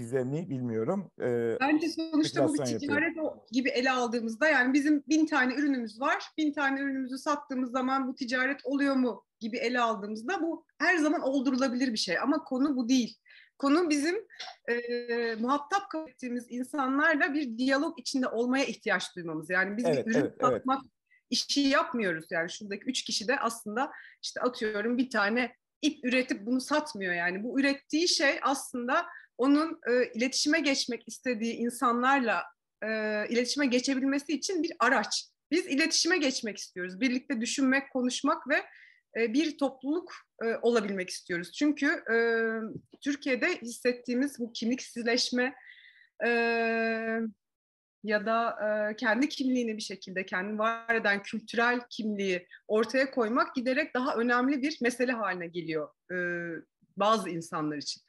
bize bilmiyorum. E, Bence sonuçta bu bir ticaret yapıyor. gibi ele aldığımızda yani bizim bin tane ürünümüz var. Bin tane ürünümüzü sattığımız zaman bu ticaret oluyor mu gibi ele aldığımızda bu her zaman oldurulabilir bir şey. Ama konu bu değil. Konu bizim e, muhatap kabul ettiğimiz insanlarla bir diyalog içinde olmaya ihtiyaç duymamız. Yani biz evet, bir ürün evet, satmak evet. işi yapmıyoruz. Yani şuradaki üç kişi de aslında işte atıyorum bir tane ip üretip bunu satmıyor yani. Bu ürettiği şey aslında onun e, iletişime geçmek istediği insanlarla e, iletişime geçebilmesi için bir araç. Biz iletişime geçmek istiyoruz. Birlikte düşünmek, konuşmak ve e, bir topluluk e, olabilmek istiyoruz. Çünkü e, Türkiye'de hissettiğimiz bu kimliksizleşme e, ya da e, kendi kimliğini bir şekilde, kendini var eden kültürel kimliği ortaya koymak giderek daha önemli bir mesele haline geliyor e, bazı insanlar için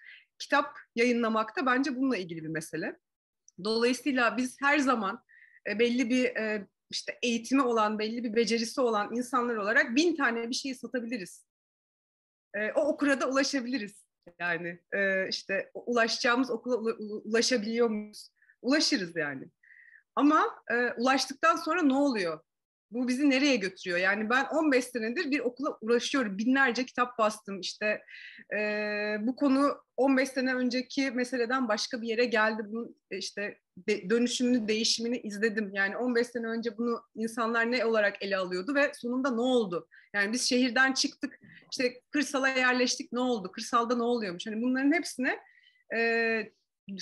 kitap yayınlamak da bence bununla ilgili bir mesele. Dolayısıyla biz her zaman e, belli bir e, işte eğitimi olan, belli bir becerisi olan insanlar olarak bin tane bir şeyi satabiliriz. E, o okura da ulaşabiliriz. Yani işte ulaşacağımız okula ulaşabiliyor muyuz? Ulaşırız yani. Ama ulaştıktan sonra ne oluyor? bu bizi nereye götürüyor? Yani ben 15 senedir bir okula uğraşıyorum. Binlerce kitap bastım işte. E, bu konu 15 sene önceki meseleden başka bir yere geldi. Bunun e, işte de, dönüşümünü, değişimini izledim. Yani 15 sene önce bunu insanlar ne olarak ele alıyordu ve sonunda ne oldu? Yani biz şehirden çıktık, işte kırsala yerleştik ne oldu? Kırsalda ne oluyormuş? Hani bunların hepsine e,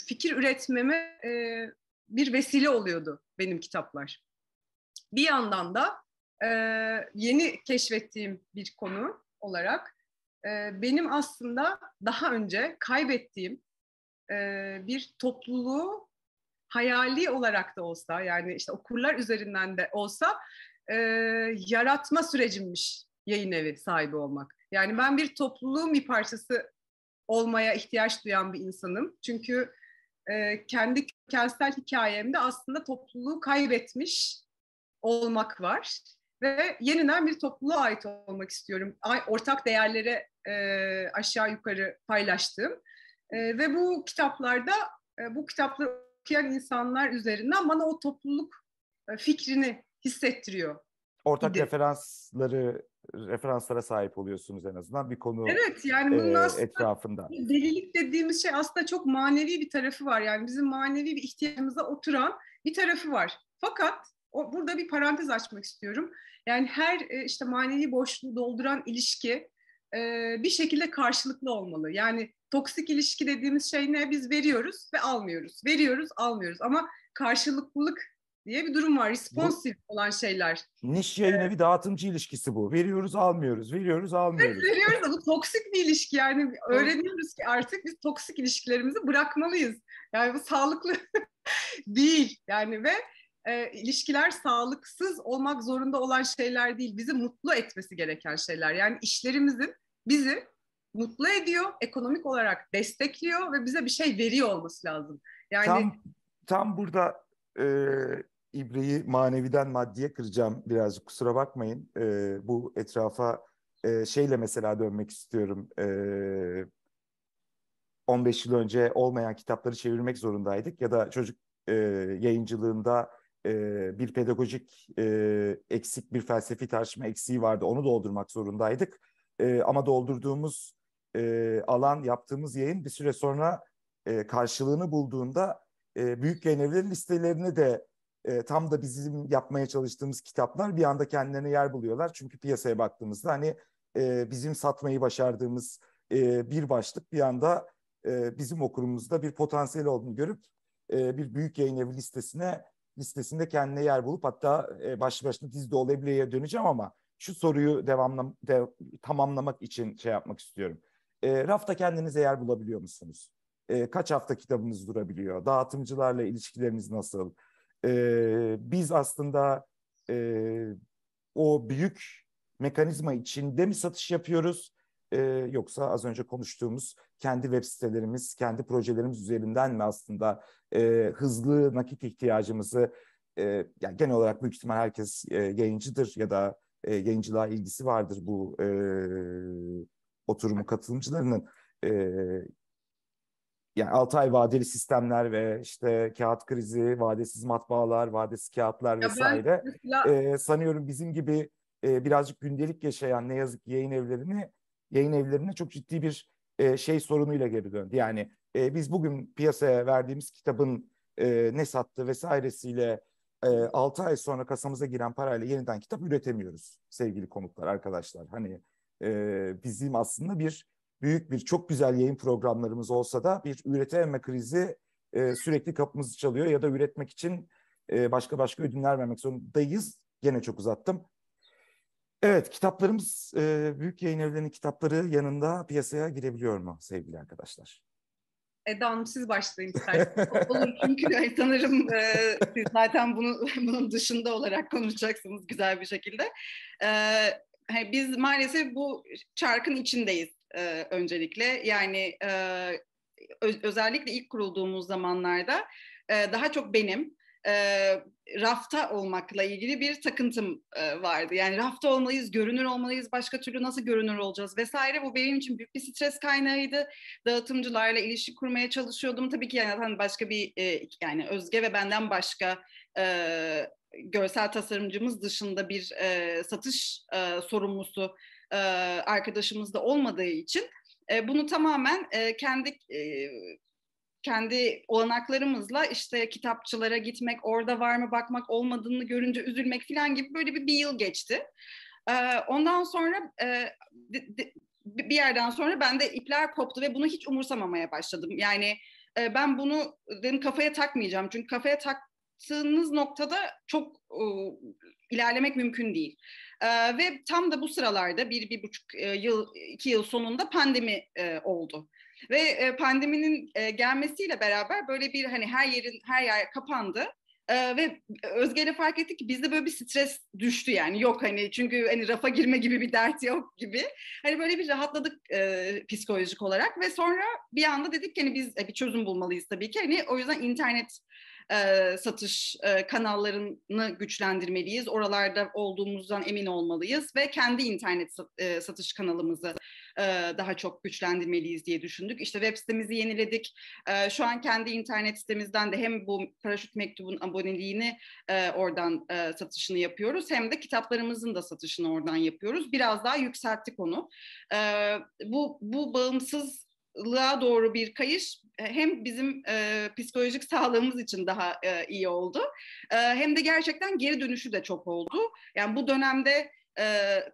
fikir üretmeme e, bir vesile oluyordu benim kitaplar. Bir yandan da e, yeni keşfettiğim bir konu olarak e, benim aslında daha önce kaybettiğim e, bir topluluğu hayali olarak da olsa yani işte okurlar üzerinden de olsa e, yaratma sürecimmiş yayın evi sahibi olmak. Yani ben bir topluluğun bir parçası olmaya ihtiyaç duyan bir insanım. Çünkü e, kendi kentsel hikayemde aslında topluluğu kaybetmiş olmak var ve yeniden bir topluluğa ait olmak istiyorum. Ortak değerlere e, aşağı yukarı paylaştığım e, ve bu kitaplarda e, bu kitapları okuyan insanlar üzerinden bana o topluluk e, fikrini hissettiriyor. Ortak idi. referansları referanslara sahip oluyorsunuz en azından bir konu evet, yani bunun e, etrafında. Delilik dediğimiz şey aslında çok manevi bir tarafı var. Yani bizim manevi bir ihtiyacımıza oturan bir tarafı var. Fakat o, burada bir parantez açmak istiyorum. Yani her e, işte manevi boşluğu dolduran ilişki e, bir şekilde karşılıklı olmalı. Yani toksik ilişki dediğimiz şey ne? Biz veriyoruz ve almıyoruz. Veriyoruz, almıyoruz. Ama karşılıklılık diye bir durum var. Responsif bu, olan şeyler. Niş yayın bir ee, dağıtımcı ilişkisi bu. Veriyoruz almıyoruz, veriyoruz almıyoruz. veriyoruz da bu toksik bir ilişki yani. Öğreniyoruz ki artık biz toksik ilişkilerimizi bırakmalıyız. Yani bu sağlıklı değil yani ve e, ilişkiler sağlıksız olmak zorunda olan şeyler değil. Bizi mutlu etmesi gereken şeyler. Yani işlerimizin bizi mutlu ediyor, ekonomik olarak destekliyor ve bize bir şey veriyor olması lazım. Yani tam, tam burada e, ibreyi maneviden maddiye kıracağım birazcık kusura bakmayın. E, bu etrafa e, şeyle mesela dönmek istiyorum. E, 15 yıl önce olmayan kitapları çevirmek zorundaydık ya da çocuk e, yayıncılığında e, bir pedagojik e, eksik, bir felsefi tartışma eksiği vardı. Onu doldurmak zorundaydık. E, ama doldurduğumuz e, alan, yaptığımız yayın bir süre sonra e, karşılığını bulduğunda e, büyük yayın listelerini de e, tam da bizim yapmaya çalıştığımız kitaplar bir anda kendilerine yer buluyorlar. Çünkü piyasaya baktığımızda hani e, bizim satmayı başardığımız e, bir başlık bir anda e, bizim okurumuzda bir potansiyel olduğunu görüp e, bir büyük yayın listesine listesinde kendine yer bulup hatta e, başlı başına Diz Doleble'ye döneceğim ama şu soruyu devamla, de, tamamlamak için şey yapmak istiyorum. E, rafta kendinize yer bulabiliyor musunuz? E, kaç hafta kitabınız durabiliyor? Dağıtımcılarla ilişkileriniz nasıl? E, biz aslında e, o büyük mekanizma içinde mi satış yapıyoruz? E, yoksa az önce konuştuğumuz kendi web sitelerimiz, kendi projelerimiz üzerinden mi aslında e, hızlı nakit ihtiyacımızı e, yani genel olarak büyük ihtimal herkes e, yayıncıdır ya da e, yayıncılığa ilgisi vardır bu e, oturumu katılımcılarının e, yani 6 ay vadeli sistemler ve işte kağıt krizi, vadesiz matbaalar, vadesiz kağıtlar ya vesaire. Mesela... E, sanıyorum bizim gibi e, birazcık gündelik yaşayan ne yazık ki yayın evlerini yayın evlerine çok ciddi bir e, şey sorunuyla geri döndü. Yani e, biz bugün piyasaya verdiğimiz kitabın e, ne sattı vesairesiyle e, 6 ay sonra kasamıza giren parayla yeniden kitap üretemiyoruz sevgili konuklar arkadaşlar. Hani e, bizim aslında bir büyük bir çok güzel yayın programlarımız olsa da bir üretememe krizi e, sürekli kapımızı çalıyor ya da üretmek için e, başka başka ödünler vermek zorundayız. Gene çok uzattım. Evet, kitaplarımız e, büyük yayın evlerinin kitapları yanında piyasaya girebiliyor mu sevgili arkadaşlar? Eda Hanım siz başlayın isterseniz. Olur çünkü e, sanırım e, siz zaten bunu, bunun dışında olarak konuşacaksınız güzel bir şekilde. E, hani biz maalesef bu çarkın içindeyiz e, öncelikle. Yani e, özellikle ilk kurulduğumuz zamanlarda e, daha çok benim e, rafta olmakla ilgili bir takıntım e, vardı. Yani rafta olmalıyız, görünür olmalıyız, başka türlü nasıl görünür olacağız vesaire. Bu benim için büyük bir stres kaynağıydı. Dağıtımcılarla ilişki kurmaya çalışıyordum. Tabii ki yani hani başka bir e, yani Özge ve benden başka e, görsel tasarımcımız dışında bir e, satış e, sorumlusu e, arkadaşımız da olmadığı için e, bunu tamamen e, kendi e, kendi olanaklarımızla işte kitapçılara gitmek, orada var mı bakmak, olmadığını görünce üzülmek falan gibi böyle bir, bir yıl geçti. E, ondan sonra e, de, de, bir yerden sonra bende ipler koptu ve bunu hiç umursamamaya başladım. Yani e, ben bunu dedim kafaya takmayacağım. Çünkü kafaya taktığınız noktada çok e, ilerlemek mümkün değil. E, ve tam da bu sıralarda bir, bir buçuk e, yıl, iki yıl sonunda pandemi e, oldu. Ve e, pandeminin e, gelmesiyle beraber böyle bir hani her yerin her yer kapandı. Ee, ve Özge'yle fark ettik ki bizde böyle bir stres düştü yani yok hani çünkü hani rafa girme gibi bir dert yok gibi. Hani böyle bir rahatladık e, psikolojik olarak ve sonra bir anda dedik ki hani biz e, bir çözüm bulmalıyız tabii ki. Hani o yüzden internet e, satış e, kanallarını güçlendirmeliyiz. Oralarda olduğumuzdan emin olmalıyız ve kendi internet sat, e, satış kanalımızı daha çok güçlendirmeliyiz diye düşündük. İşte web sitemizi yeniledik. Şu an kendi internet sitemizden de hem bu Paraşüt Mektubun aboneliğini oradan satışını yapıyoruz hem de kitaplarımızın da satışını oradan yapıyoruz. Biraz daha yükselttik onu. Bu, bu bağımsız sağlığa doğru bir kayış e, hem bizim e, psikolojik sağlığımız için daha e, iyi oldu e, hem de gerçekten geri dönüşü de çok oldu. Yani bu dönemde e,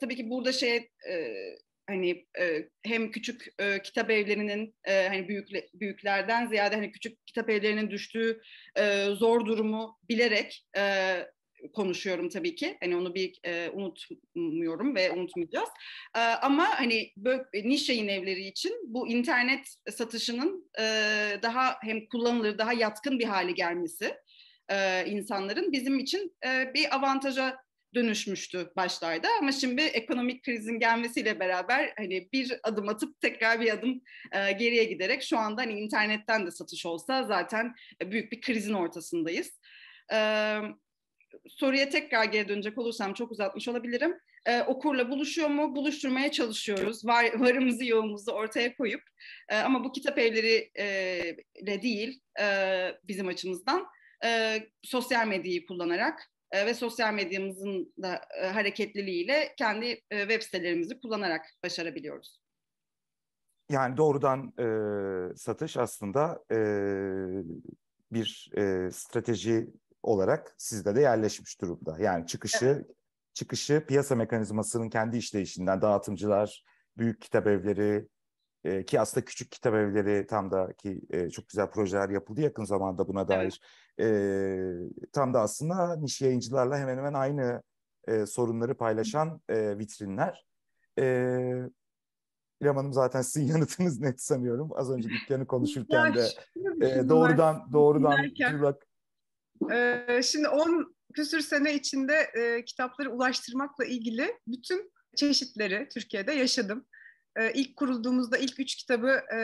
tabii ki burada şey e, hani e, hem küçük e, kitap evlerinin e, hani büyük büyüklerden ziyade hani küçük kitap evlerinin düştüğü e, zor durumu bilerek e, konuşuyorum tabii ki. Hani onu bir e, unutmuyorum ve unutmayacağız. E, ama hani niş yayın evleri için bu internet satışının e, daha hem kullanılır daha yatkın bir hale gelmesi e, insanların bizim için e, bir avantaja dönüşmüştü başlarda ama şimdi ekonomik krizin gelmesiyle beraber hani bir adım atıp tekrar bir adım e, geriye giderek şu anda hani internetten de satış olsa zaten e, büyük bir krizin ortasındayız. E, soruya tekrar geri dönecek olursam çok uzatmış olabilirim. E, okurla buluşuyor mu? Buluşturmaya çalışıyoruz. Var, varımızı yoğumuzu ortaya koyup e, ama bu kitap evleri e, değil e, bizim açımızdan e, sosyal medyayı kullanarak e, ve sosyal medyamızın da e, hareketliliğiyle kendi e, web sitelerimizi kullanarak başarabiliyoruz. Yani doğrudan e, satış aslında e, bir e, strateji olarak sizde de yerleşmiş durumda. Yani çıkışı evet. çıkışı piyasa mekanizmasının kendi işleyişinden dağıtımcılar, büyük kitap evleri e, ki aslında küçük kitap evleri tam da ki e, çok güzel projeler yapıldı yakın zamanda buna dair. Evet e, tam da aslında niş yayıncılarla hemen hemen aynı e, sorunları paylaşan e, vitrinler. E, İrem Hanım zaten sizin yanıtınız net sanıyorum. Az önce dükkanı konuşurken de e, doğrudan doğrudan bak. Ee, şimdi 10 küsür sene içinde e, kitapları ulaştırmakla ilgili bütün çeşitleri Türkiye'de yaşadım. E, ilk kurulduğumuzda ilk üç kitabı e,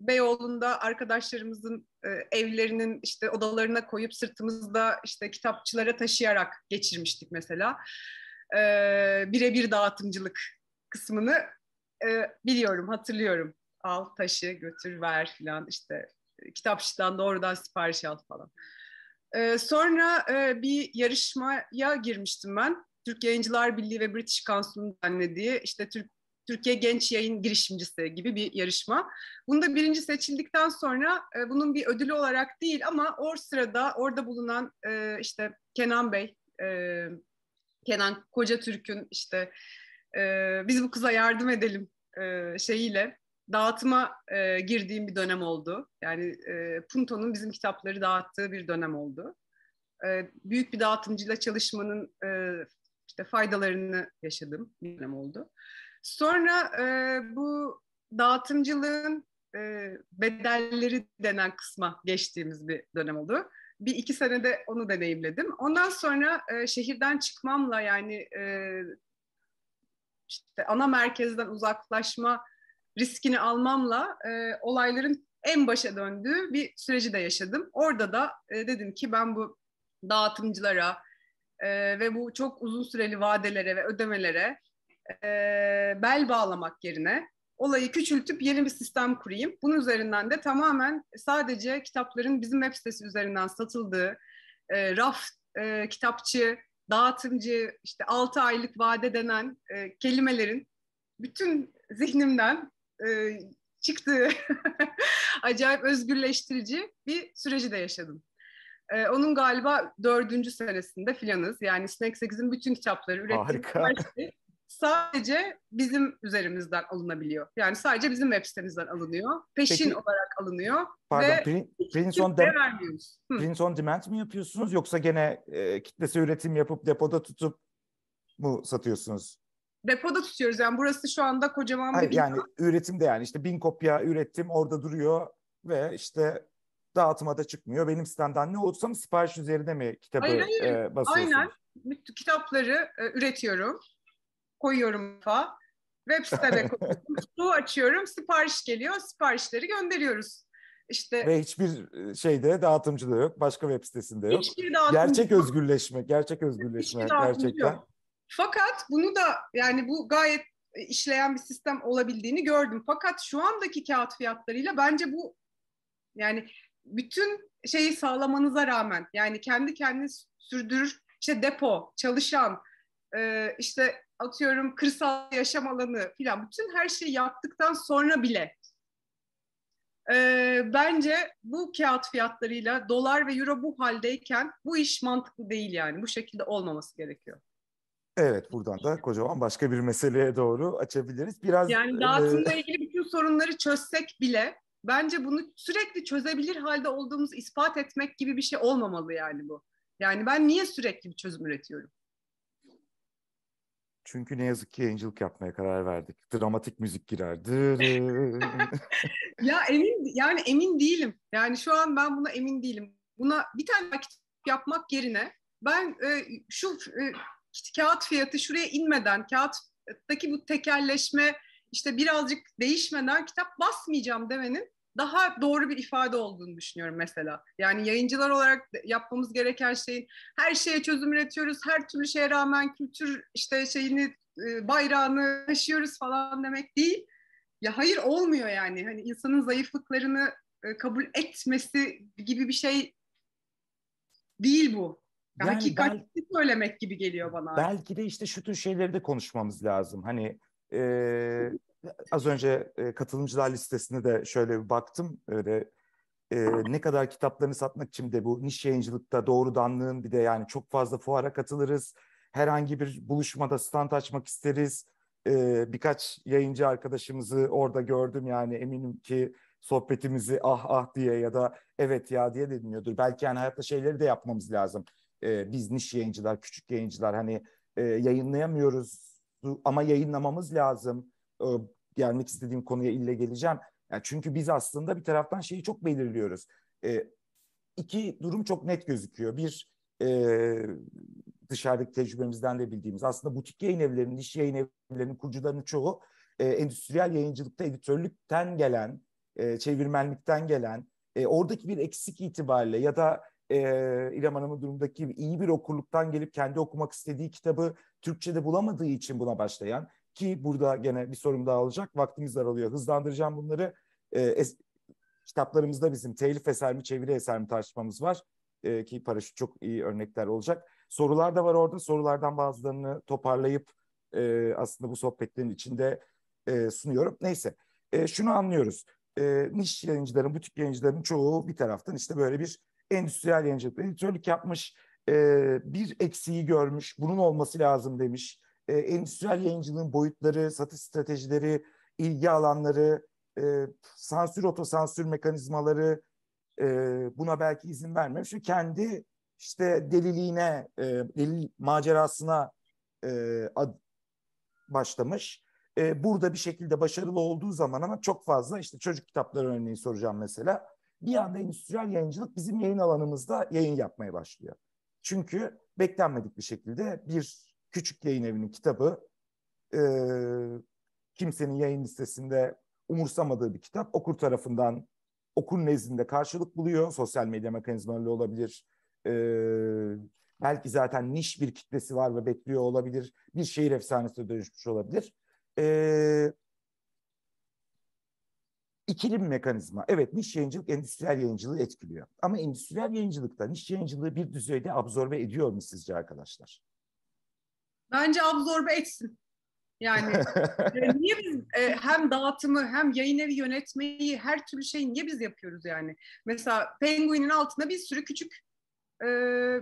Beyoğlu'nda arkadaşlarımızın e, evlerinin işte odalarına koyup sırtımızda işte kitapçılara taşıyarak geçirmiştik mesela. E, Birebir dağıtımcılık kısmını e, biliyorum, hatırlıyorum. Al, taşı, götür, ver falan işte kitapçıdan doğrudan sipariş al falan. E, sonra e, bir yarışmaya girmiştim ben. Türk Yayıncılar Birliği ve British Council'un düzenlediği işte Türk Türkiye Genç Yayın Girişimcisi gibi bir yarışma. Bunda birinci seçildikten sonra e, bunun bir ödülü olarak değil ama o sırada orada bulunan e, işte Kenan Bey, e, Kenan Koca Türk'ün işte e, biz bu kıza yardım edelim e, şeyiyle dağıtıma e, girdiğim bir dönem oldu. Yani e, Punto'nun bizim kitapları dağıttığı bir dönem oldu. E, büyük bir dağıtımcıyla çalışmanın e, işte faydalarını yaşadığım bir dönem oldu. Sonra e, bu dağıtımcılığın e, bedelleri denen kısma geçtiğimiz bir dönem oldu. Bir iki senede onu deneyimledim. Ondan sonra e, şehirden çıkmamla yani e, işte ana merkezden uzaklaşma riskini almamla e, olayların en başa döndüğü bir süreci de yaşadım. Orada da e, dedim ki ben bu dağıtımcılara e, ve bu çok uzun süreli vadelere ve ödemelere e, bel bağlamak yerine olayı küçültüp yeni bir sistem kurayım. Bunun üzerinden de tamamen sadece kitapların bizim web sitesi üzerinden satıldığı, e, raf e, kitapçı, dağıtımcı, işte 6 aylık vade denen e, kelimelerin bütün zihnimden e, çıktığı acayip özgürleştirici bir süreci de yaşadım. Ee, onun galiba dördüncü senesinde filanız. Yani Snack 8'in bütün kitapları ürettiğim Harika sadece bizim üzerimizden alınabiliyor. Yani sadece bizim web sitemizden alınıyor. Peşin Peki, olarak alınıyor. Pardon, ve prin, print, on dem- vermiyoruz. print on demand mi yapıyorsunuz yoksa gene e, kitlesi üretim yapıp depoda tutup mu satıyorsunuz? Depoda tutuyoruz yani burası şu anda kocaman Hayır, bir... Yani yani üretimde yani işte bin kopya ürettim orada duruyor ve işte dağıtıma da çıkmıyor. Benim sitemden ne olursa mı sipariş üzerinde mi kitabı hayır, E, basıyorsunuz? Aynen. Kitapları e, üretiyorum koyuyorum fa Web sitede koyuyorum. su açıyorum. Sipariş geliyor. Siparişleri gönderiyoruz. İşte ve hiçbir e, şeyde dağıtımcı da yok. Başka web sitesinde yok. Gerçek yok. özgürleşme, gerçek özgürleşme gerçekten. Fakat bunu da yani bu gayet e, işleyen bir sistem olabildiğini gördüm. Fakat şu andaki kağıt fiyatlarıyla bence bu yani bütün şeyi sağlamanıza rağmen yani kendi kendini sürdürür işte depo, çalışan, e, işte atıyorum kırsal yaşam alanı filan bütün her şeyi yaptıktan sonra bile e, bence bu kağıt fiyatlarıyla dolar ve euro bu haldeyken bu iş mantıklı değil yani bu şekilde olmaması gerekiyor. Evet buradan da kocaman başka bir meseleye doğru açabiliriz. Biraz Yani dağıtımla ilgili bütün sorunları çözsek bile bence bunu sürekli çözebilir halde olduğumuz ispat etmek gibi bir şey olmamalı yani bu. Yani ben niye sürekli bir çözüm üretiyorum? Çünkü ne yazık ki yayıncılık yapmaya karar verdik. Dramatik müzik girerdi. ya emin yani emin değilim. Yani şu an ben buna emin değilim. Buna bir tane kitap yapmak yerine ben e, şu e, kağıt fiyatı şuraya inmeden kağıttaki bu tekerleşme işte birazcık değişmeden kitap basmayacağım demenin daha doğru bir ifade olduğunu düşünüyorum mesela. Yani yayıncılar olarak yapmamız gereken şeyin her şeye çözüm üretiyoruz, her türlü şeye rağmen kültür işte şeyini e, bayrağını taşıyoruz falan demek değil. Ya hayır olmuyor yani. Hani insanın zayıflıklarını e, kabul etmesi gibi bir şey değil bu. Yani Hakikati bel- söylemek gibi geliyor bana. Belki de işte şu tür şeyleri de konuşmamız lazım. Hani e, Az önce e, katılımcılar listesine de şöyle bir baktım. Öyle e, ne kadar kitaplarını satmak için de bu niş yayıncılıkta doğrudanlığın bir de yani çok fazla fuara katılırız. Herhangi bir buluşmada stand açmak isteriz. E, birkaç yayıncı arkadaşımızı orada gördüm yani eminim ki sohbetimizi ah ah diye ya da evet ya diye de dinliyordur. Belki yani hayatta şeyleri de yapmamız lazım. E, biz niş yayıncılar, küçük yayıncılar hani e, yayınlayamıyoruz ama yayınlamamız lazım e, gelmek istediğim konuya ille geleceğim. Yani çünkü biz aslında bir taraftan şeyi çok belirliyoruz. E, iki durum çok net gözüküyor. Bir e, dışarıdaki tecrübemizden de bildiğimiz aslında butik yayın evlerinin, iş yayın evlerinin kurucularının çoğu e, endüstriyel yayıncılıkta editörlükten gelen, e, çevirmenlikten gelen, e, oradaki bir eksik itibariyle ya da e, İrem Hanım'ın durumdaki iyi bir okurluktan gelip kendi okumak istediği kitabı Türkçe'de bulamadığı için buna başlayan ki burada gene bir sorum daha olacak. Vaktimiz daralıyor. Hızlandıracağım bunları. E, es, kitaplarımızda bizim telif eser mi, çeviri eser mi tartışmamız var. E, ki paraşüt çok iyi örnekler olacak. Sorular da var orada. Sorulardan bazılarını toparlayıp e, aslında bu sohbetlerin içinde e, sunuyorum. Neyse. E, şunu anlıyoruz. E, niş yayıncıların, butik yayıncıların çoğu bir taraftan işte böyle bir endüstriyel yayıncılık, editörlük yapmış. E, bir eksiği görmüş. Bunun olması lazım demiş e, endüstriyel yayıncılığın boyutları, satış stratejileri, ilgi alanları, e, sansür otosansür mekanizmaları e, buna belki izin vermem. Şu Kendi işte deliliğine, e, delil macerasına e, ad, başlamış. E, burada bir şekilde başarılı olduğu zaman ama çok fazla işte çocuk kitapları örneği soracağım mesela. Bir anda endüstriyel yayıncılık bizim yayın alanımızda yayın yapmaya başlıyor. Çünkü beklenmedik bir şekilde bir Küçük Yayın Evi'nin kitabı. E, kimsenin yayın listesinde umursamadığı bir kitap. Okur tarafından okur nezdinde karşılık buluyor. Sosyal medya mekanizmaları olabilir. E, belki zaten niş bir kitlesi var ve bekliyor olabilir. Bir şehir efsanesine dönüşmüş olabilir. E, ikili bir mekanizma. Evet niş yayıncılık endüstriyel yayıncılığı etkiliyor. Ama endüstriyel yayıncılıkta niş yayıncılığı bir düzeyde absorbe ediyor mu sizce arkadaşlar? Bence absorbe etsin. Yani e, niye biz e, hem dağıtımı hem yayın evi yönetmeyi her türlü şeyi niye biz yapıyoruz yani? Mesela Penguin'in altında bir sürü küçük e,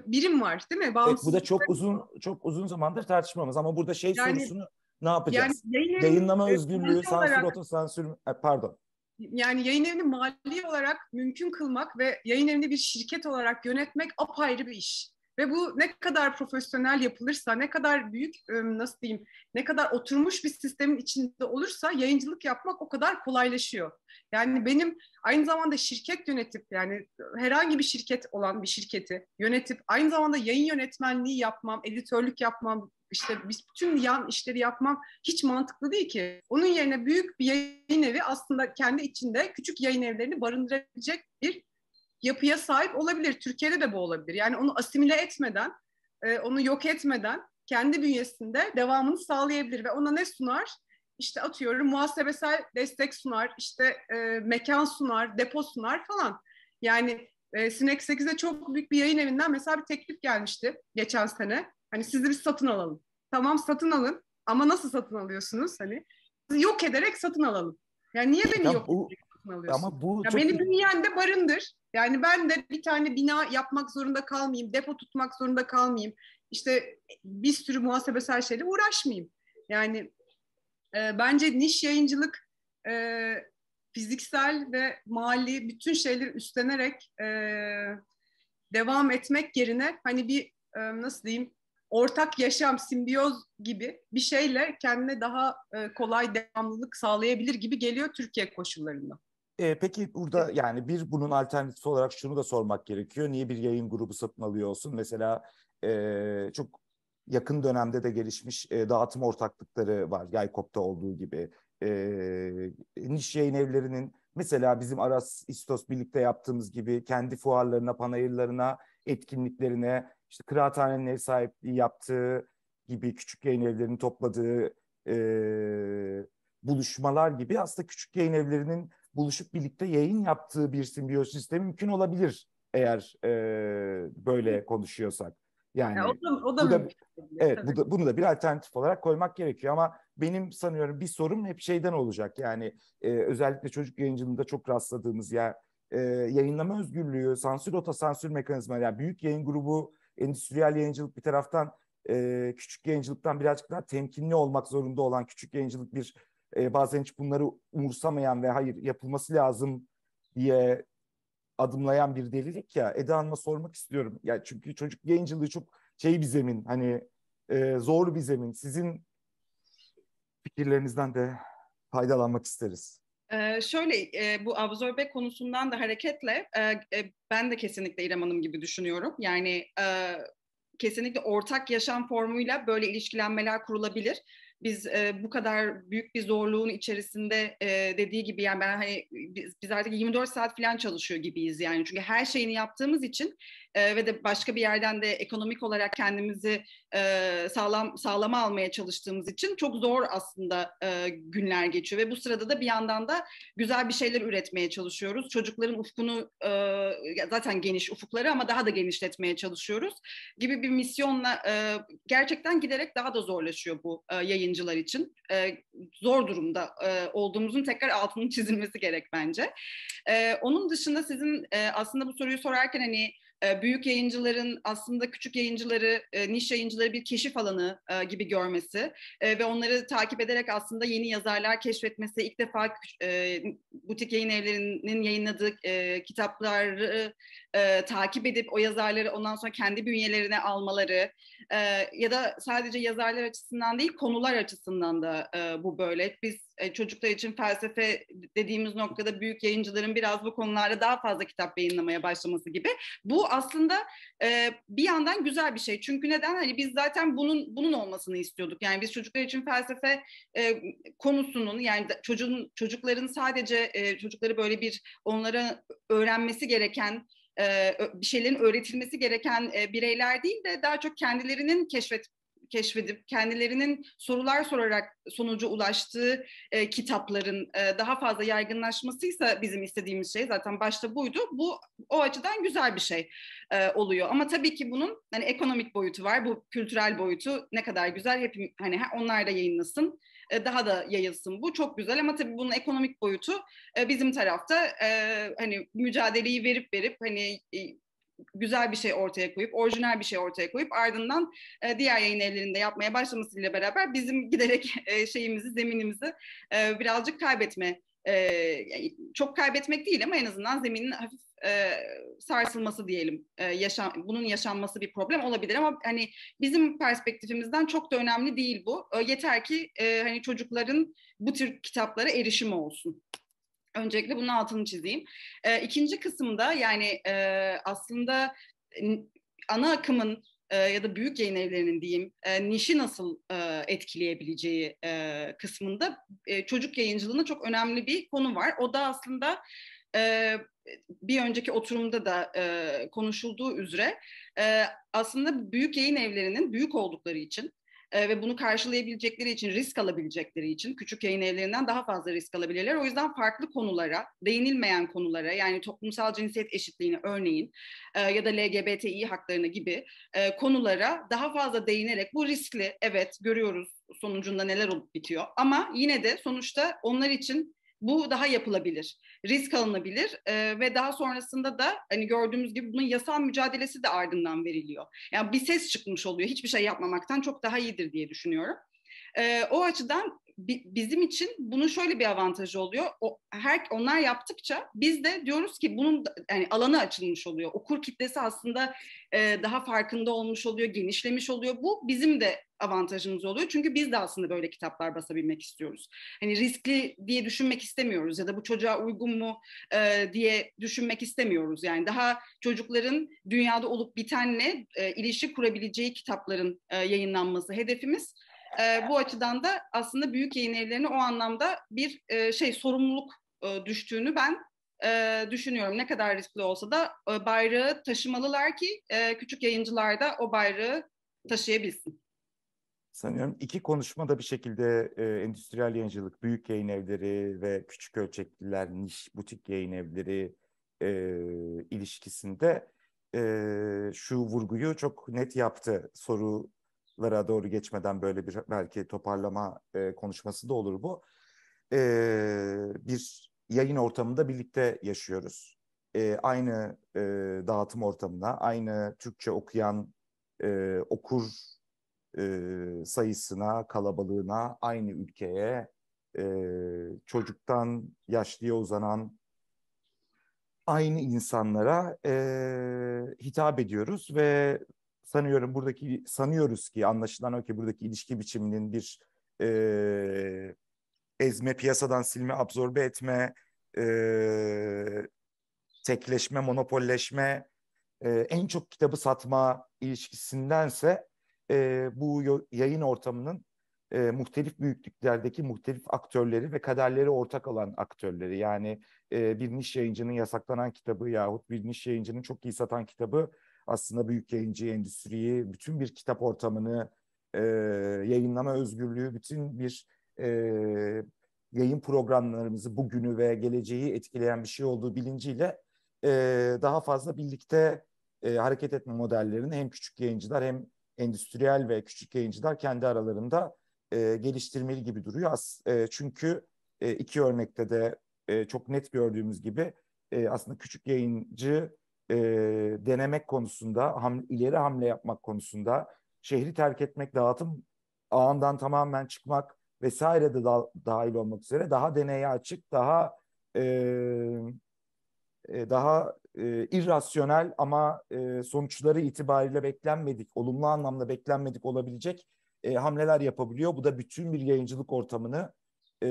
birim var değil mi? Bağımsız evet, bu da çok uzun çok uzun zamandır tartışmamız ama burada şey yani, sorusunu ne yapacağız? Yani yayın evi, Yayınlama e, özgürlüğü, sansür otu, sansür e, pardon. Yani yayın evini mali olarak mümkün kılmak ve yayın evini bir şirket olarak yönetmek apayrı bir iş. Ve bu ne kadar profesyonel yapılırsa, ne kadar büyük nasıl diyeyim, ne kadar oturmuş bir sistemin içinde olursa yayıncılık yapmak o kadar kolaylaşıyor. Yani benim aynı zamanda şirket yönetip yani herhangi bir şirket olan bir şirketi yönetip aynı zamanda yayın yönetmenliği yapmam, editörlük yapmam, işte biz bütün yan işleri yapmam hiç mantıklı değil ki. Onun yerine büyük bir yayın evi aslında kendi içinde küçük yayın evlerini barındırabilecek bir yapıya sahip olabilir. Türkiye'de de bu olabilir. Yani onu asimile etmeden, e, onu yok etmeden kendi bünyesinde devamını sağlayabilir ve ona ne sunar? İşte atıyorum muhasebesel destek sunar, işte e, mekan sunar, depo sunar falan. Yani e, Sinek 8'e çok büyük bir yayın evinden mesela bir teklif gelmişti geçen sene. Hani sizi bir satın alalım. Tamam satın alın ama nasıl satın alıyorsunuz? Hani yok ederek satın alalım. Yani niye beni ya yok bu, satın Ama bu ya çok... Beni bünyen de barındır. Yani ben de bir tane bina yapmak zorunda kalmayayım, depo tutmak zorunda kalmayayım. İşte bir sürü muhasebesel şeyle uğraşmayayım. Yani e, bence niş yayıncılık e, fiziksel ve mali bütün şeyleri üstlenerek e, devam etmek yerine hani bir e, nasıl diyeyim ortak yaşam, simbiyoz gibi bir şeyle kendine daha e, kolay devamlılık sağlayabilir gibi geliyor Türkiye koşullarında. E, peki burada yani bir bunun alternatifi olarak şunu da sormak gerekiyor. Niye bir yayın grubu satın alıyor olsun? Mesela e, çok yakın dönemde de gelişmiş e, dağıtım ortaklıkları var. Yaykop'ta olduğu gibi. E, niş yayın evlerinin mesela bizim Aras İstos birlikte yaptığımız gibi kendi fuarlarına, panayırlarına, etkinliklerine, işte kıraathanenin ev sahipliği yaptığı gibi küçük yayın evlerinin topladığı e, buluşmalar gibi aslında küçük yayın evlerinin buluşup birlikte yayın yaptığı bir simbiyosis de mümkün olabilir eğer e, böyle konuşuyorsak. Yani ya o da, o da, bu da evet bu da, bunu da bir alternatif olarak koymak gerekiyor ama benim sanıyorum bir sorum hep şeyden olacak. Yani e, özellikle çocuk yayıncılığında çok rastladığımız ya e, yayınlama özgürlüğü, sansür otosansür mekanizmaları yani büyük yayın grubu endüstriyel yayıncılık bir taraftan e, küçük yayıncılıktan birazcık daha temkinli olmak zorunda olan küçük yayıncılık bir e, bazen hiç bunları umursamayan ve hayır yapılması lazım diye adımlayan bir delilik ya Eda Hanım'a sormak istiyorum. Ya çünkü çocuk gençliği çok şey bir zemin hani e, zor bir zemin. Sizin fikirlerinizden de faydalanmak isteriz. Ee, şöyle e, bu absorbe konusundan da hareketle e, e, ben de kesinlikle İrem Hanım gibi düşünüyorum. Yani e, kesinlikle ortak yaşam formuyla böyle ilişkilenmeler kurulabilir biz e, bu kadar büyük bir zorluğun içerisinde e, dediği gibi yani ben hani biz, biz artık 24 saat falan çalışıyor gibiyiz yani çünkü her şeyini yaptığımız için e, ve de başka bir yerden de ekonomik olarak kendimizi e, sağlam sağlama almaya çalıştığımız için çok zor aslında e, günler geçiyor ve bu sırada da bir yandan da güzel bir şeyler üretmeye çalışıyoruz. Çocukların ufkunu e, zaten geniş ufukları ama daha da genişletmeye çalışıyoruz gibi bir misyonla e, gerçekten giderek daha da zorlaşıyor bu e, yayıncılar için. E, zor durumda e, olduğumuzun tekrar altının çizilmesi gerek bence. E, onun dışında sizin e, aslında bu soruyu sorarken hani büyük yayıncıların aslında küçük yayıncıları, niş yayıncıları bir keşif alanı gibi görmesi ve onları takip ederek aslında yeni yazarlar keşfetmesi, ilk defa butik yayın evlerinin yayınladığı kitapları e, takip edip o yazarları ondan sonra kendi bünyelerine almaları e, ya da sadece yazarlar açısından değil konular açısından da e, bu böyle. Biz e, çocuklar için felsefe dediğimiz noktada büyük yayıncıların biraz bu konularda daha fazla kitap yayınlamaya başlaması gibi. Bu aslında e, bir yandan güzel bir şey. Çünkü neden? Hani biz zaten bunun bunun olmasını istiyorduk. Yani biz çocuklar için felsefe e, konusunun yani çocuğun çocukların sadece e, çocukları böyle bir onlara öğrenmesi gereken e, bir şeylerin öğretilmesi gereken e, bireyler değil de daha çok kendilerinin keşfet keşfedip kendilerinin sorular sorarak sonuca ulaştığı e, kitapların e, daha fazla yaygınlaşmasıysa bizim istediğimiz şey zaten başta buydu. Bu o açıdan güzel bir şey e, oluyor. Ama tabii ki bunun hani ekonomik boyutu var. Bu kültürel boyutu ne kadar güzel hep hani onlar da yayınlasın e, daha da yayılsın bu. Çok güzel ama tabii bunun ekonomik boyutu e, bizim tarafta e, hani mücadeleyi verip verip hani güzel bir şey ortaya koyup, orijinal bir şey ortaya koyup ardından diğer yayın evlerinde yapmaya başlamasıyla beraber bizim giderek şeyimizi, zeminimizi birazcık kaybetme e, çok kaybetmek değil ama en azından zeminin hafif e, sarsılması diyelim. E, yaşam, bunun yaşanması bir problem olabilir ama hani bizim perspektifimizden çok da önemli değil bu. E, yeter ki e, hani çocukların bu tür kitaplara erişimi olsun. Öncelikle bunun altını çizeyim. E, ikinci kısımda yani e, aslında ana akımın e, ya da büyük yayın evlerinin diyeyim e, nişi nasıl e, etkileyebileceği e, kısmında çocuk yayıncılığına çok önemli bir konu var. O da aslında bir önceki oturumda da konuşulduğu üzere aslında büyük yayın evlerinin büyük oldukları için ve bunu karşılayabilecekleri için risk alabilecekleri için küçük yayın evlerinden daha fazla risk alabilirler. O yüzden farklı konulara, değinilmeyen konulara yani toplumsal cinsiyet eşitliğini örneğin ya da LGBTİ haklarını gibi konulara daha fazla değinerek bu riskli evet görüyoruz sonucunda neler olup bitiyor ama yine de sonuçta onlar için bu daha yapılabilir. Risk alınabilir e, ve daha sonrasında da hani gördüğümüz gibi bunun yasal mücadelesi de ardından veriliyor. Yani bir ses çıkmış oluyor. Hiçbir şey yapmamaktan çok daha iyidir diye düşünüyorum. E, o açıdan bizim için bunun şöyle bir avantajı oluyor. O, her onlar yaptıkça biz de diyoruz ki bunun yani alanı açılmış oluyor. Okur kitlesi aslında e, daha farkında olmuş oluyor, genişlemiş oluyor. Bu bizim de avantajımız oluyor. Çünkü biz de aslında böyle kitaplar basabilmek istiyoruz. Hani riskli diye düşünmek istemiyoruz ya da bu çocuğa uygun mu e, diye düşünmek istemiyoruz. Yani daha çocukların dünyada olup bitenle e, ilişki kurabileceği kitapların e, yayınlanması hedefimiz. E, bu açıdan da aslında büyük yayın evlerine o anlamda bir e, şey sorumluluk e, düştüğünü ben e, düşünüyorum. Ne kadar riskli olsa da e, bayrağı taşımalılar ki e, küçük yayıncılar da o bayrağı taşıyabilsin. Sanıyorum iki konuşmada bir şekilde e, endüstriyel yayıncılık, büyük yayın evleri ve küçük ölçekliler, niş, butik yayın evleri e, ilişkisinde e, şu vurguyu çok net yaptı. Soru lara doğru geçmeden böyle bir belki toparlama e, konuşması da olur bu. E, bir yayın ortamında birlikte yaşıyoruz. E, aynı e, dağıtım ortamına, aynı Türkçe okuyan e, okur e, sayısına, kalabalığına, aynı ülkeye, e, çocuktan yaşlıya uzanan aynı insanlara e, hitap ediyoruz ve sanıyorum buradaki sanıyoruz ki anlaşılan o ki buradaki ilişki biçiminin bir e, ezme, piyasadan silme, absorbe etme, e, tekleşme, monopolleşme, e, en çok kitabı satma ilişkisindense e, bu yayın ortamının e, muhtelif büyüklüklerdeki muhtelif aktörleri ve kaderleri ortak alan aktörleri yani e, bir niş yayıncının yasaklanan kitabı yahut bir niş yayıncının çok iyi satan kitabı aslında büyük yayıncı endüstriyi, bütün bir kitap ortamını, e, yayınlama özgürlüğü, bütün bir e, yayın programlarımızı bugünü ve geleceği etkileyen bir şey olduğu bilinciyle e, daha fazla birlikte e, hareket etme modellerini hem küçük yayıncılar hem endüstriyel ve küçük yayıncılar kendi aralarında e, geliştirmeli gibi duruyor. As, e, çünkü e, iki örnekte de e, çok net gördüğümüz gibi e, aslında küçük yayıncı e, denemek konusunda, ham, ileri hamle yapmak konusunda, şehri terk etmek, dağıtım ağından tamamen çıkmak vesaire de da, dahil olmak üzere daha deneye açık, daha e, daha e, irrasyonel ama e, sonuçları itibariyle beklenmedik, olumlu anlamda beklenmedik olabilecek e, hamleler yapabiliyor. Bu da bütün bir yayıncılık ortamını e,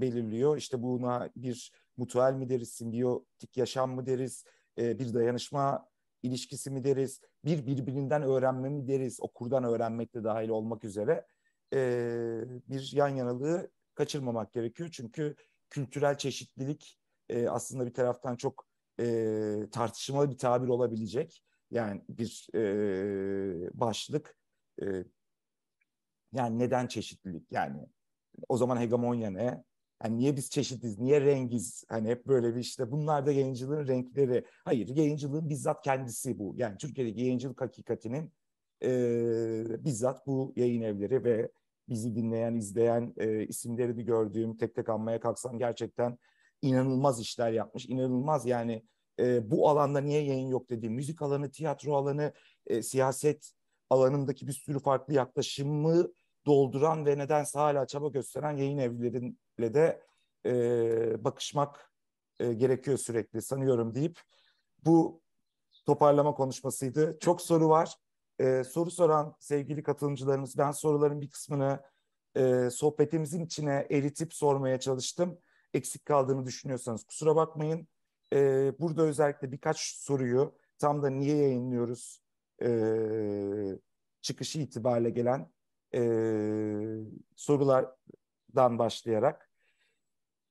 belirliyor. İşte buna bir mutual mi deriz, simbiyotik yaşam mı deriz, e, bir dayanışma ilişkisi mi deriz, bir birbirinden öğrenme mi deriz, okurdan öğrenmek de dahil olmak üzere e, bir yan yanalığı kaçırmamak gerekiyor. Çünkü kültürel çeşitlilik e, aslında bir taraftan çok e, tartışmalı bir tabir olabilecek. Yani bir e, başlık e, yani neden çeşitlilik yani o zaman hegemonya ne? Yani niye biz çeşitiz, niye rengiz? Hani hep böyle bir işte bunlar da yayıncılığın renkleri. Hayır, yayıncılığın bizzat kendisi bu. Yani Türkiye'deki yayıncılık hakikatinin e, bizzat bu yayın evleri ve bizi dinleyen, izleyen e, bir gördüğüm, tek tek anmaya kalksam gerçekten inanılmaz işler yapmış. İnanılmaz yani e, bu alanda niye yayın yok dediğim müzik alanı, tiyatro alanı, e, siyaset alanındaki bir sürü farklı yaklaşımı dolduran ve nedense hala çaba gösteren yayın evlerinle de e, bakışmak e, gerekiyor sürekli sanıyorum deyip bu toparlama konuşmasıydı. Çok soru var. E, soru soran sevgili katılımcılarımız ben soruların bir kısmını e, sohbetimizin içine eritip sormaya çalıştım. Eksik kaldığını düşünüyorsanız kusura bakmayın. E, burada özellikle birkaç soruyu tam da niye yayınlıyoruz e, çıkışı itibariyle gelen e, sorulardan başlayarak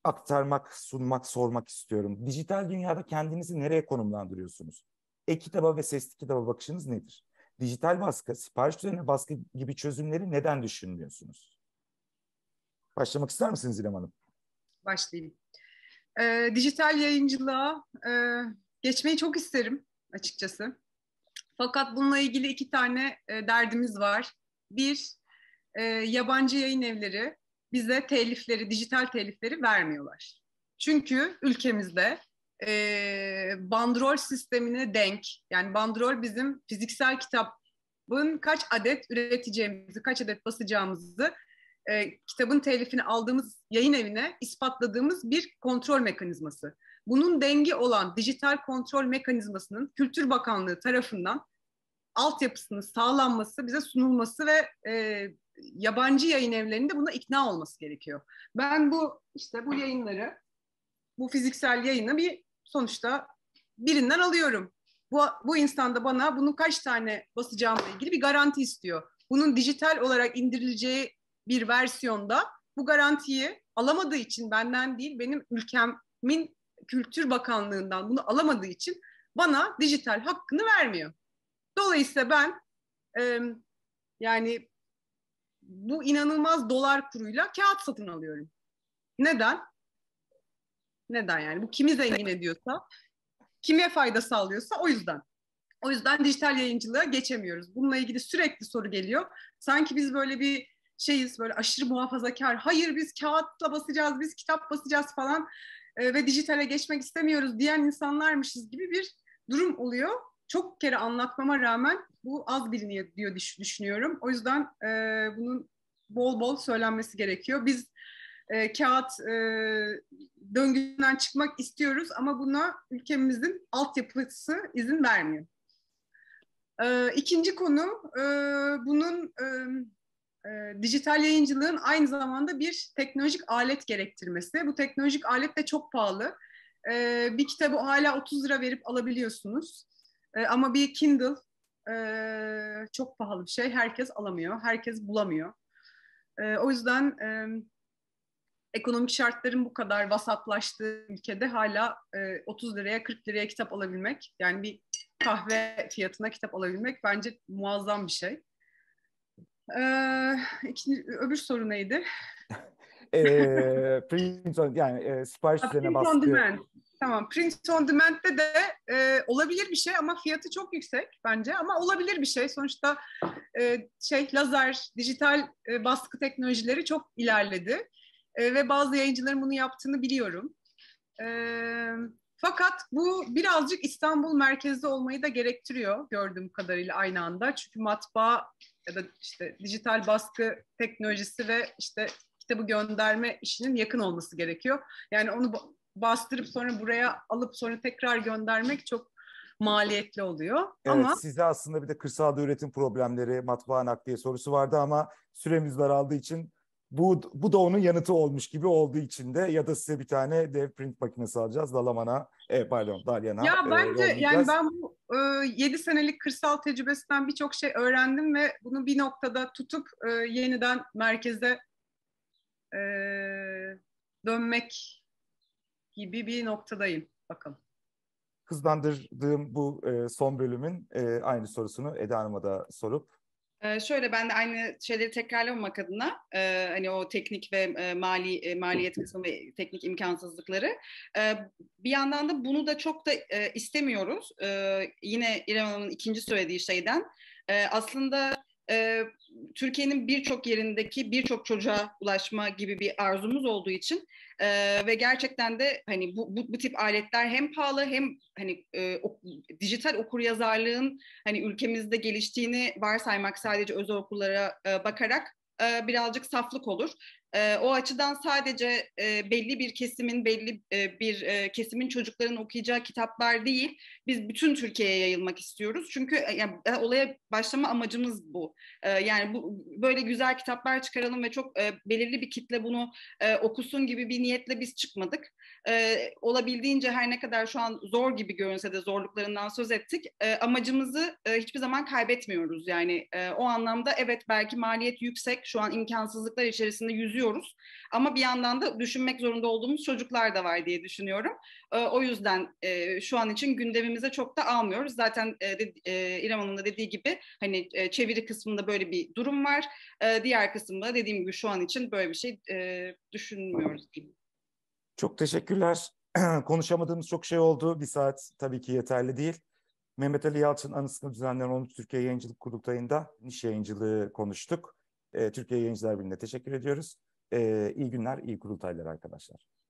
aktarmak, sunmak, sormak istiyorum. Dijital dünyada kendinizi nereye konumlandırıyorsunuz? E-kitaba ve sesli kitaba bakışınız nedir? Dijital baskı, sipariş üzerine baskı gibi çözümleri neden düşünmüyorsunuz? Başlamak ister misiniz İrem Hanım? Başlayayım. E, dijital yayıncılığa e, geçmeyi çok isterim açıkçası. Fakat bununla ilgili iki tane e, derdimiz var. Bir, e, yabancı yayın evleri bize telifleri, dijital telifleri vermiyorlar. Çünkü ülkemizde e, bandrol sistemine denk, yani bandrol bizim fiziksel kitabın kaç adet üreteceğimizi, kaç adet basacağımızı e, kitabın telifini aldığımız yayın evine ispatladığımız bir kontrol mekanizması. Bunun dengi olan dijital kontrol mekanizmasının Kültür Bakanlığı tarafından altyapısının sağlanması, bize sunulması ve e, yabancı yayın evlerinde buna ikna olması gerekiyor. Ben bu işte bu yayınları, bu fiziksel yayını bir sonuçta birinden alıyorum. Bu, bu insan da bana bunun kaç tane basacağımla ilgili bir garanti istiyor. Bunun dijital olarak indirileceği bir versiyonda bu garantiyi alamadığı için benden değil benim ülkemin Kültür Bakanlığı'ndan bunu alamadığı için bana dijital hakkını vermiyor. Dolayısıyla ben e, yani bu inanılmaz dolar kuruyla kağıt satın alıyorum. Neden? Neden yani? Bu kimi zengin ediyorsa, kime fayda sağlıyorsa o yüzden. O yüzden dijital yayıncılığa geçemiyoruz. Bununla ilgili sürekli soru geliyor. Sanki biz böyle bir şeyiz, böyle aşırı muhafazakar. Hayır biz kağıtla basacağız, biz kitap basacağız falan e, ve dijitale geçmek istemiyoruz diyen insanlarmışız gibi bir durum oluyor çok kere anlatmama rağmen bu az biliniyor diyor düşünüyorum. O yüzden e, bunun bol bol söylenmesi gerekiyor. Biz e, kağıt e, döngüsünden çıkmak istiyoruz ama buna ülkemizin altyapısı izin vermiyor. E, ikinci konu e, bunun e, e, dijital yayıncılığın aynı zamanda bir teknolojik alet gerektirmesi. Bu teknolojik alet de çok pahalı. E, bir kitabı hala 30 lira verip alabiliyorsunuz. E, ama bir Kindle e, çok pahalı bir şey. Herkes alamıyor, herkes bulamıyor. E, o yüzden e, ekonomik şartların bu kadar vasatlaştığı ülkede hala e, 30 liraya 40 liraya kitap alabilmek yani bir kahve fiyatına kitap alabilmek bence muazzam bir şey. Ee, ikinci, öbür soru neydi? e, print on, yani e, sipariş üzerine baskı. Tamam. Print on demand'de de e, olabilir bir şey ama fiyatı çok yüksek bence ama olabilir bir şey. Sonuçta e, şey lazer, dijital e, baskı teknolojileri çok ilerledi. E, ve bazı yayıncıların bunu yaptığını biliyorum. E, fakat bu birazcık İstanbul merkezli olmayı da gerektiriyor gördüğüm kadarıyla aynı anda. Çünkü matbaa ya da işte dijital baskı teknolojisi ve işte kitabı gönderme işinin yakın olması gerekiyor. Yani onu bastırıp sonra buraya alıp sonra tekrar göndermek çok maliyetli oluyor. Evet, ama size aslında bir de kırsalda üretim problemleri, matbaa nakliye sorusu vardı ama süremiz daraldığı için bu, bu da onun yanıtı olmuş gibi olduğu için de ya da size bir tane dev print makinesi alacağız. Dalaman'a, e, pardon Dalyan'a. Ya e, bence e, yani ben bu e, 7 senelik kırsal tecrübesinden birçok şey öğrendim ve bunu bir noktada tutup e, yeniden merkeze e, dönmek gibi bir noktadayım. Bakın. Hızlandırdığım bu e, son bölümün e, aynı sorusunu Eda Hanım'a da sorup ee, şöyle ben de aynı şeyleri tekrarlamamak adına e, hani o teknik ve e, mali e, maliyet kısmı ve teknik imkansızlıkları e, bir yandan da bunu da çok da e, istemiyoruz. E, yine İrem Hanım'ın ikinci söylediği şeyden e, aslında e, Türkiye'nin birçok yerindeki birçok çocuğa ulaşma gibi bir arzumuz olduğu için e, ve gerçekten de hani bu, bu, bu tip aletler hem pahalı hem hani e, ok, dijital okuryazarlığın hani ülkemizde geliştiğini varsaymak sadece özel okullara e, bakarak birazcık saflık olur o açıdan sadece belli bir kesimin, belli bir kesimin çocukların okuyacağı kitaplar değil, biz bütün Türkiye'ye yayılmak istiyoruz. Çünkü e, yani, e, olaya başlama amacımız bu. yani bu böyle güzel kitaplar çıkaralım ve çok belirli bir kitle bunu okusun gibi bir niyetle biz çıkmadık. olabildiğince her ne kadar şu an zor gibi görünse de zorluklarından söz ettik. amacımızı hiçbir zaman kaybetmiyoruz. Yani o anlamda evet belki maliyet yüksek, şu an imkansızlıklar içerisinde yüzüyor görüyoruz. Ama bir yandan da düşünmek zorunda olduğumuz çocuklar da var diye düşünüyorum. Ee, o yüzden e, şu an için gündemimize çok da almıyoruz. Zaten e, e, İrem Hanım da dediği gibi hani çeviri kısmında böyle bir durum var. diğer kısımda dediğim gibi şu an için böyle bir şey düşünmüyoruz gibi. Çok teşekkürler. Konuşamadığımız çok şey oldu. Bir saat tabii ki yeterli değil. Mehmet Ali Yalçın anısını düzenlenen 13 Türkiye Yayıncılık Kurultayı'nda niş yayıncılığı konuştuk. Türkiye Yayıncılar Birliği'ne teşekkür ediyoruz. Ee, iyi günler, iyi kurultaylar arkadaşlar.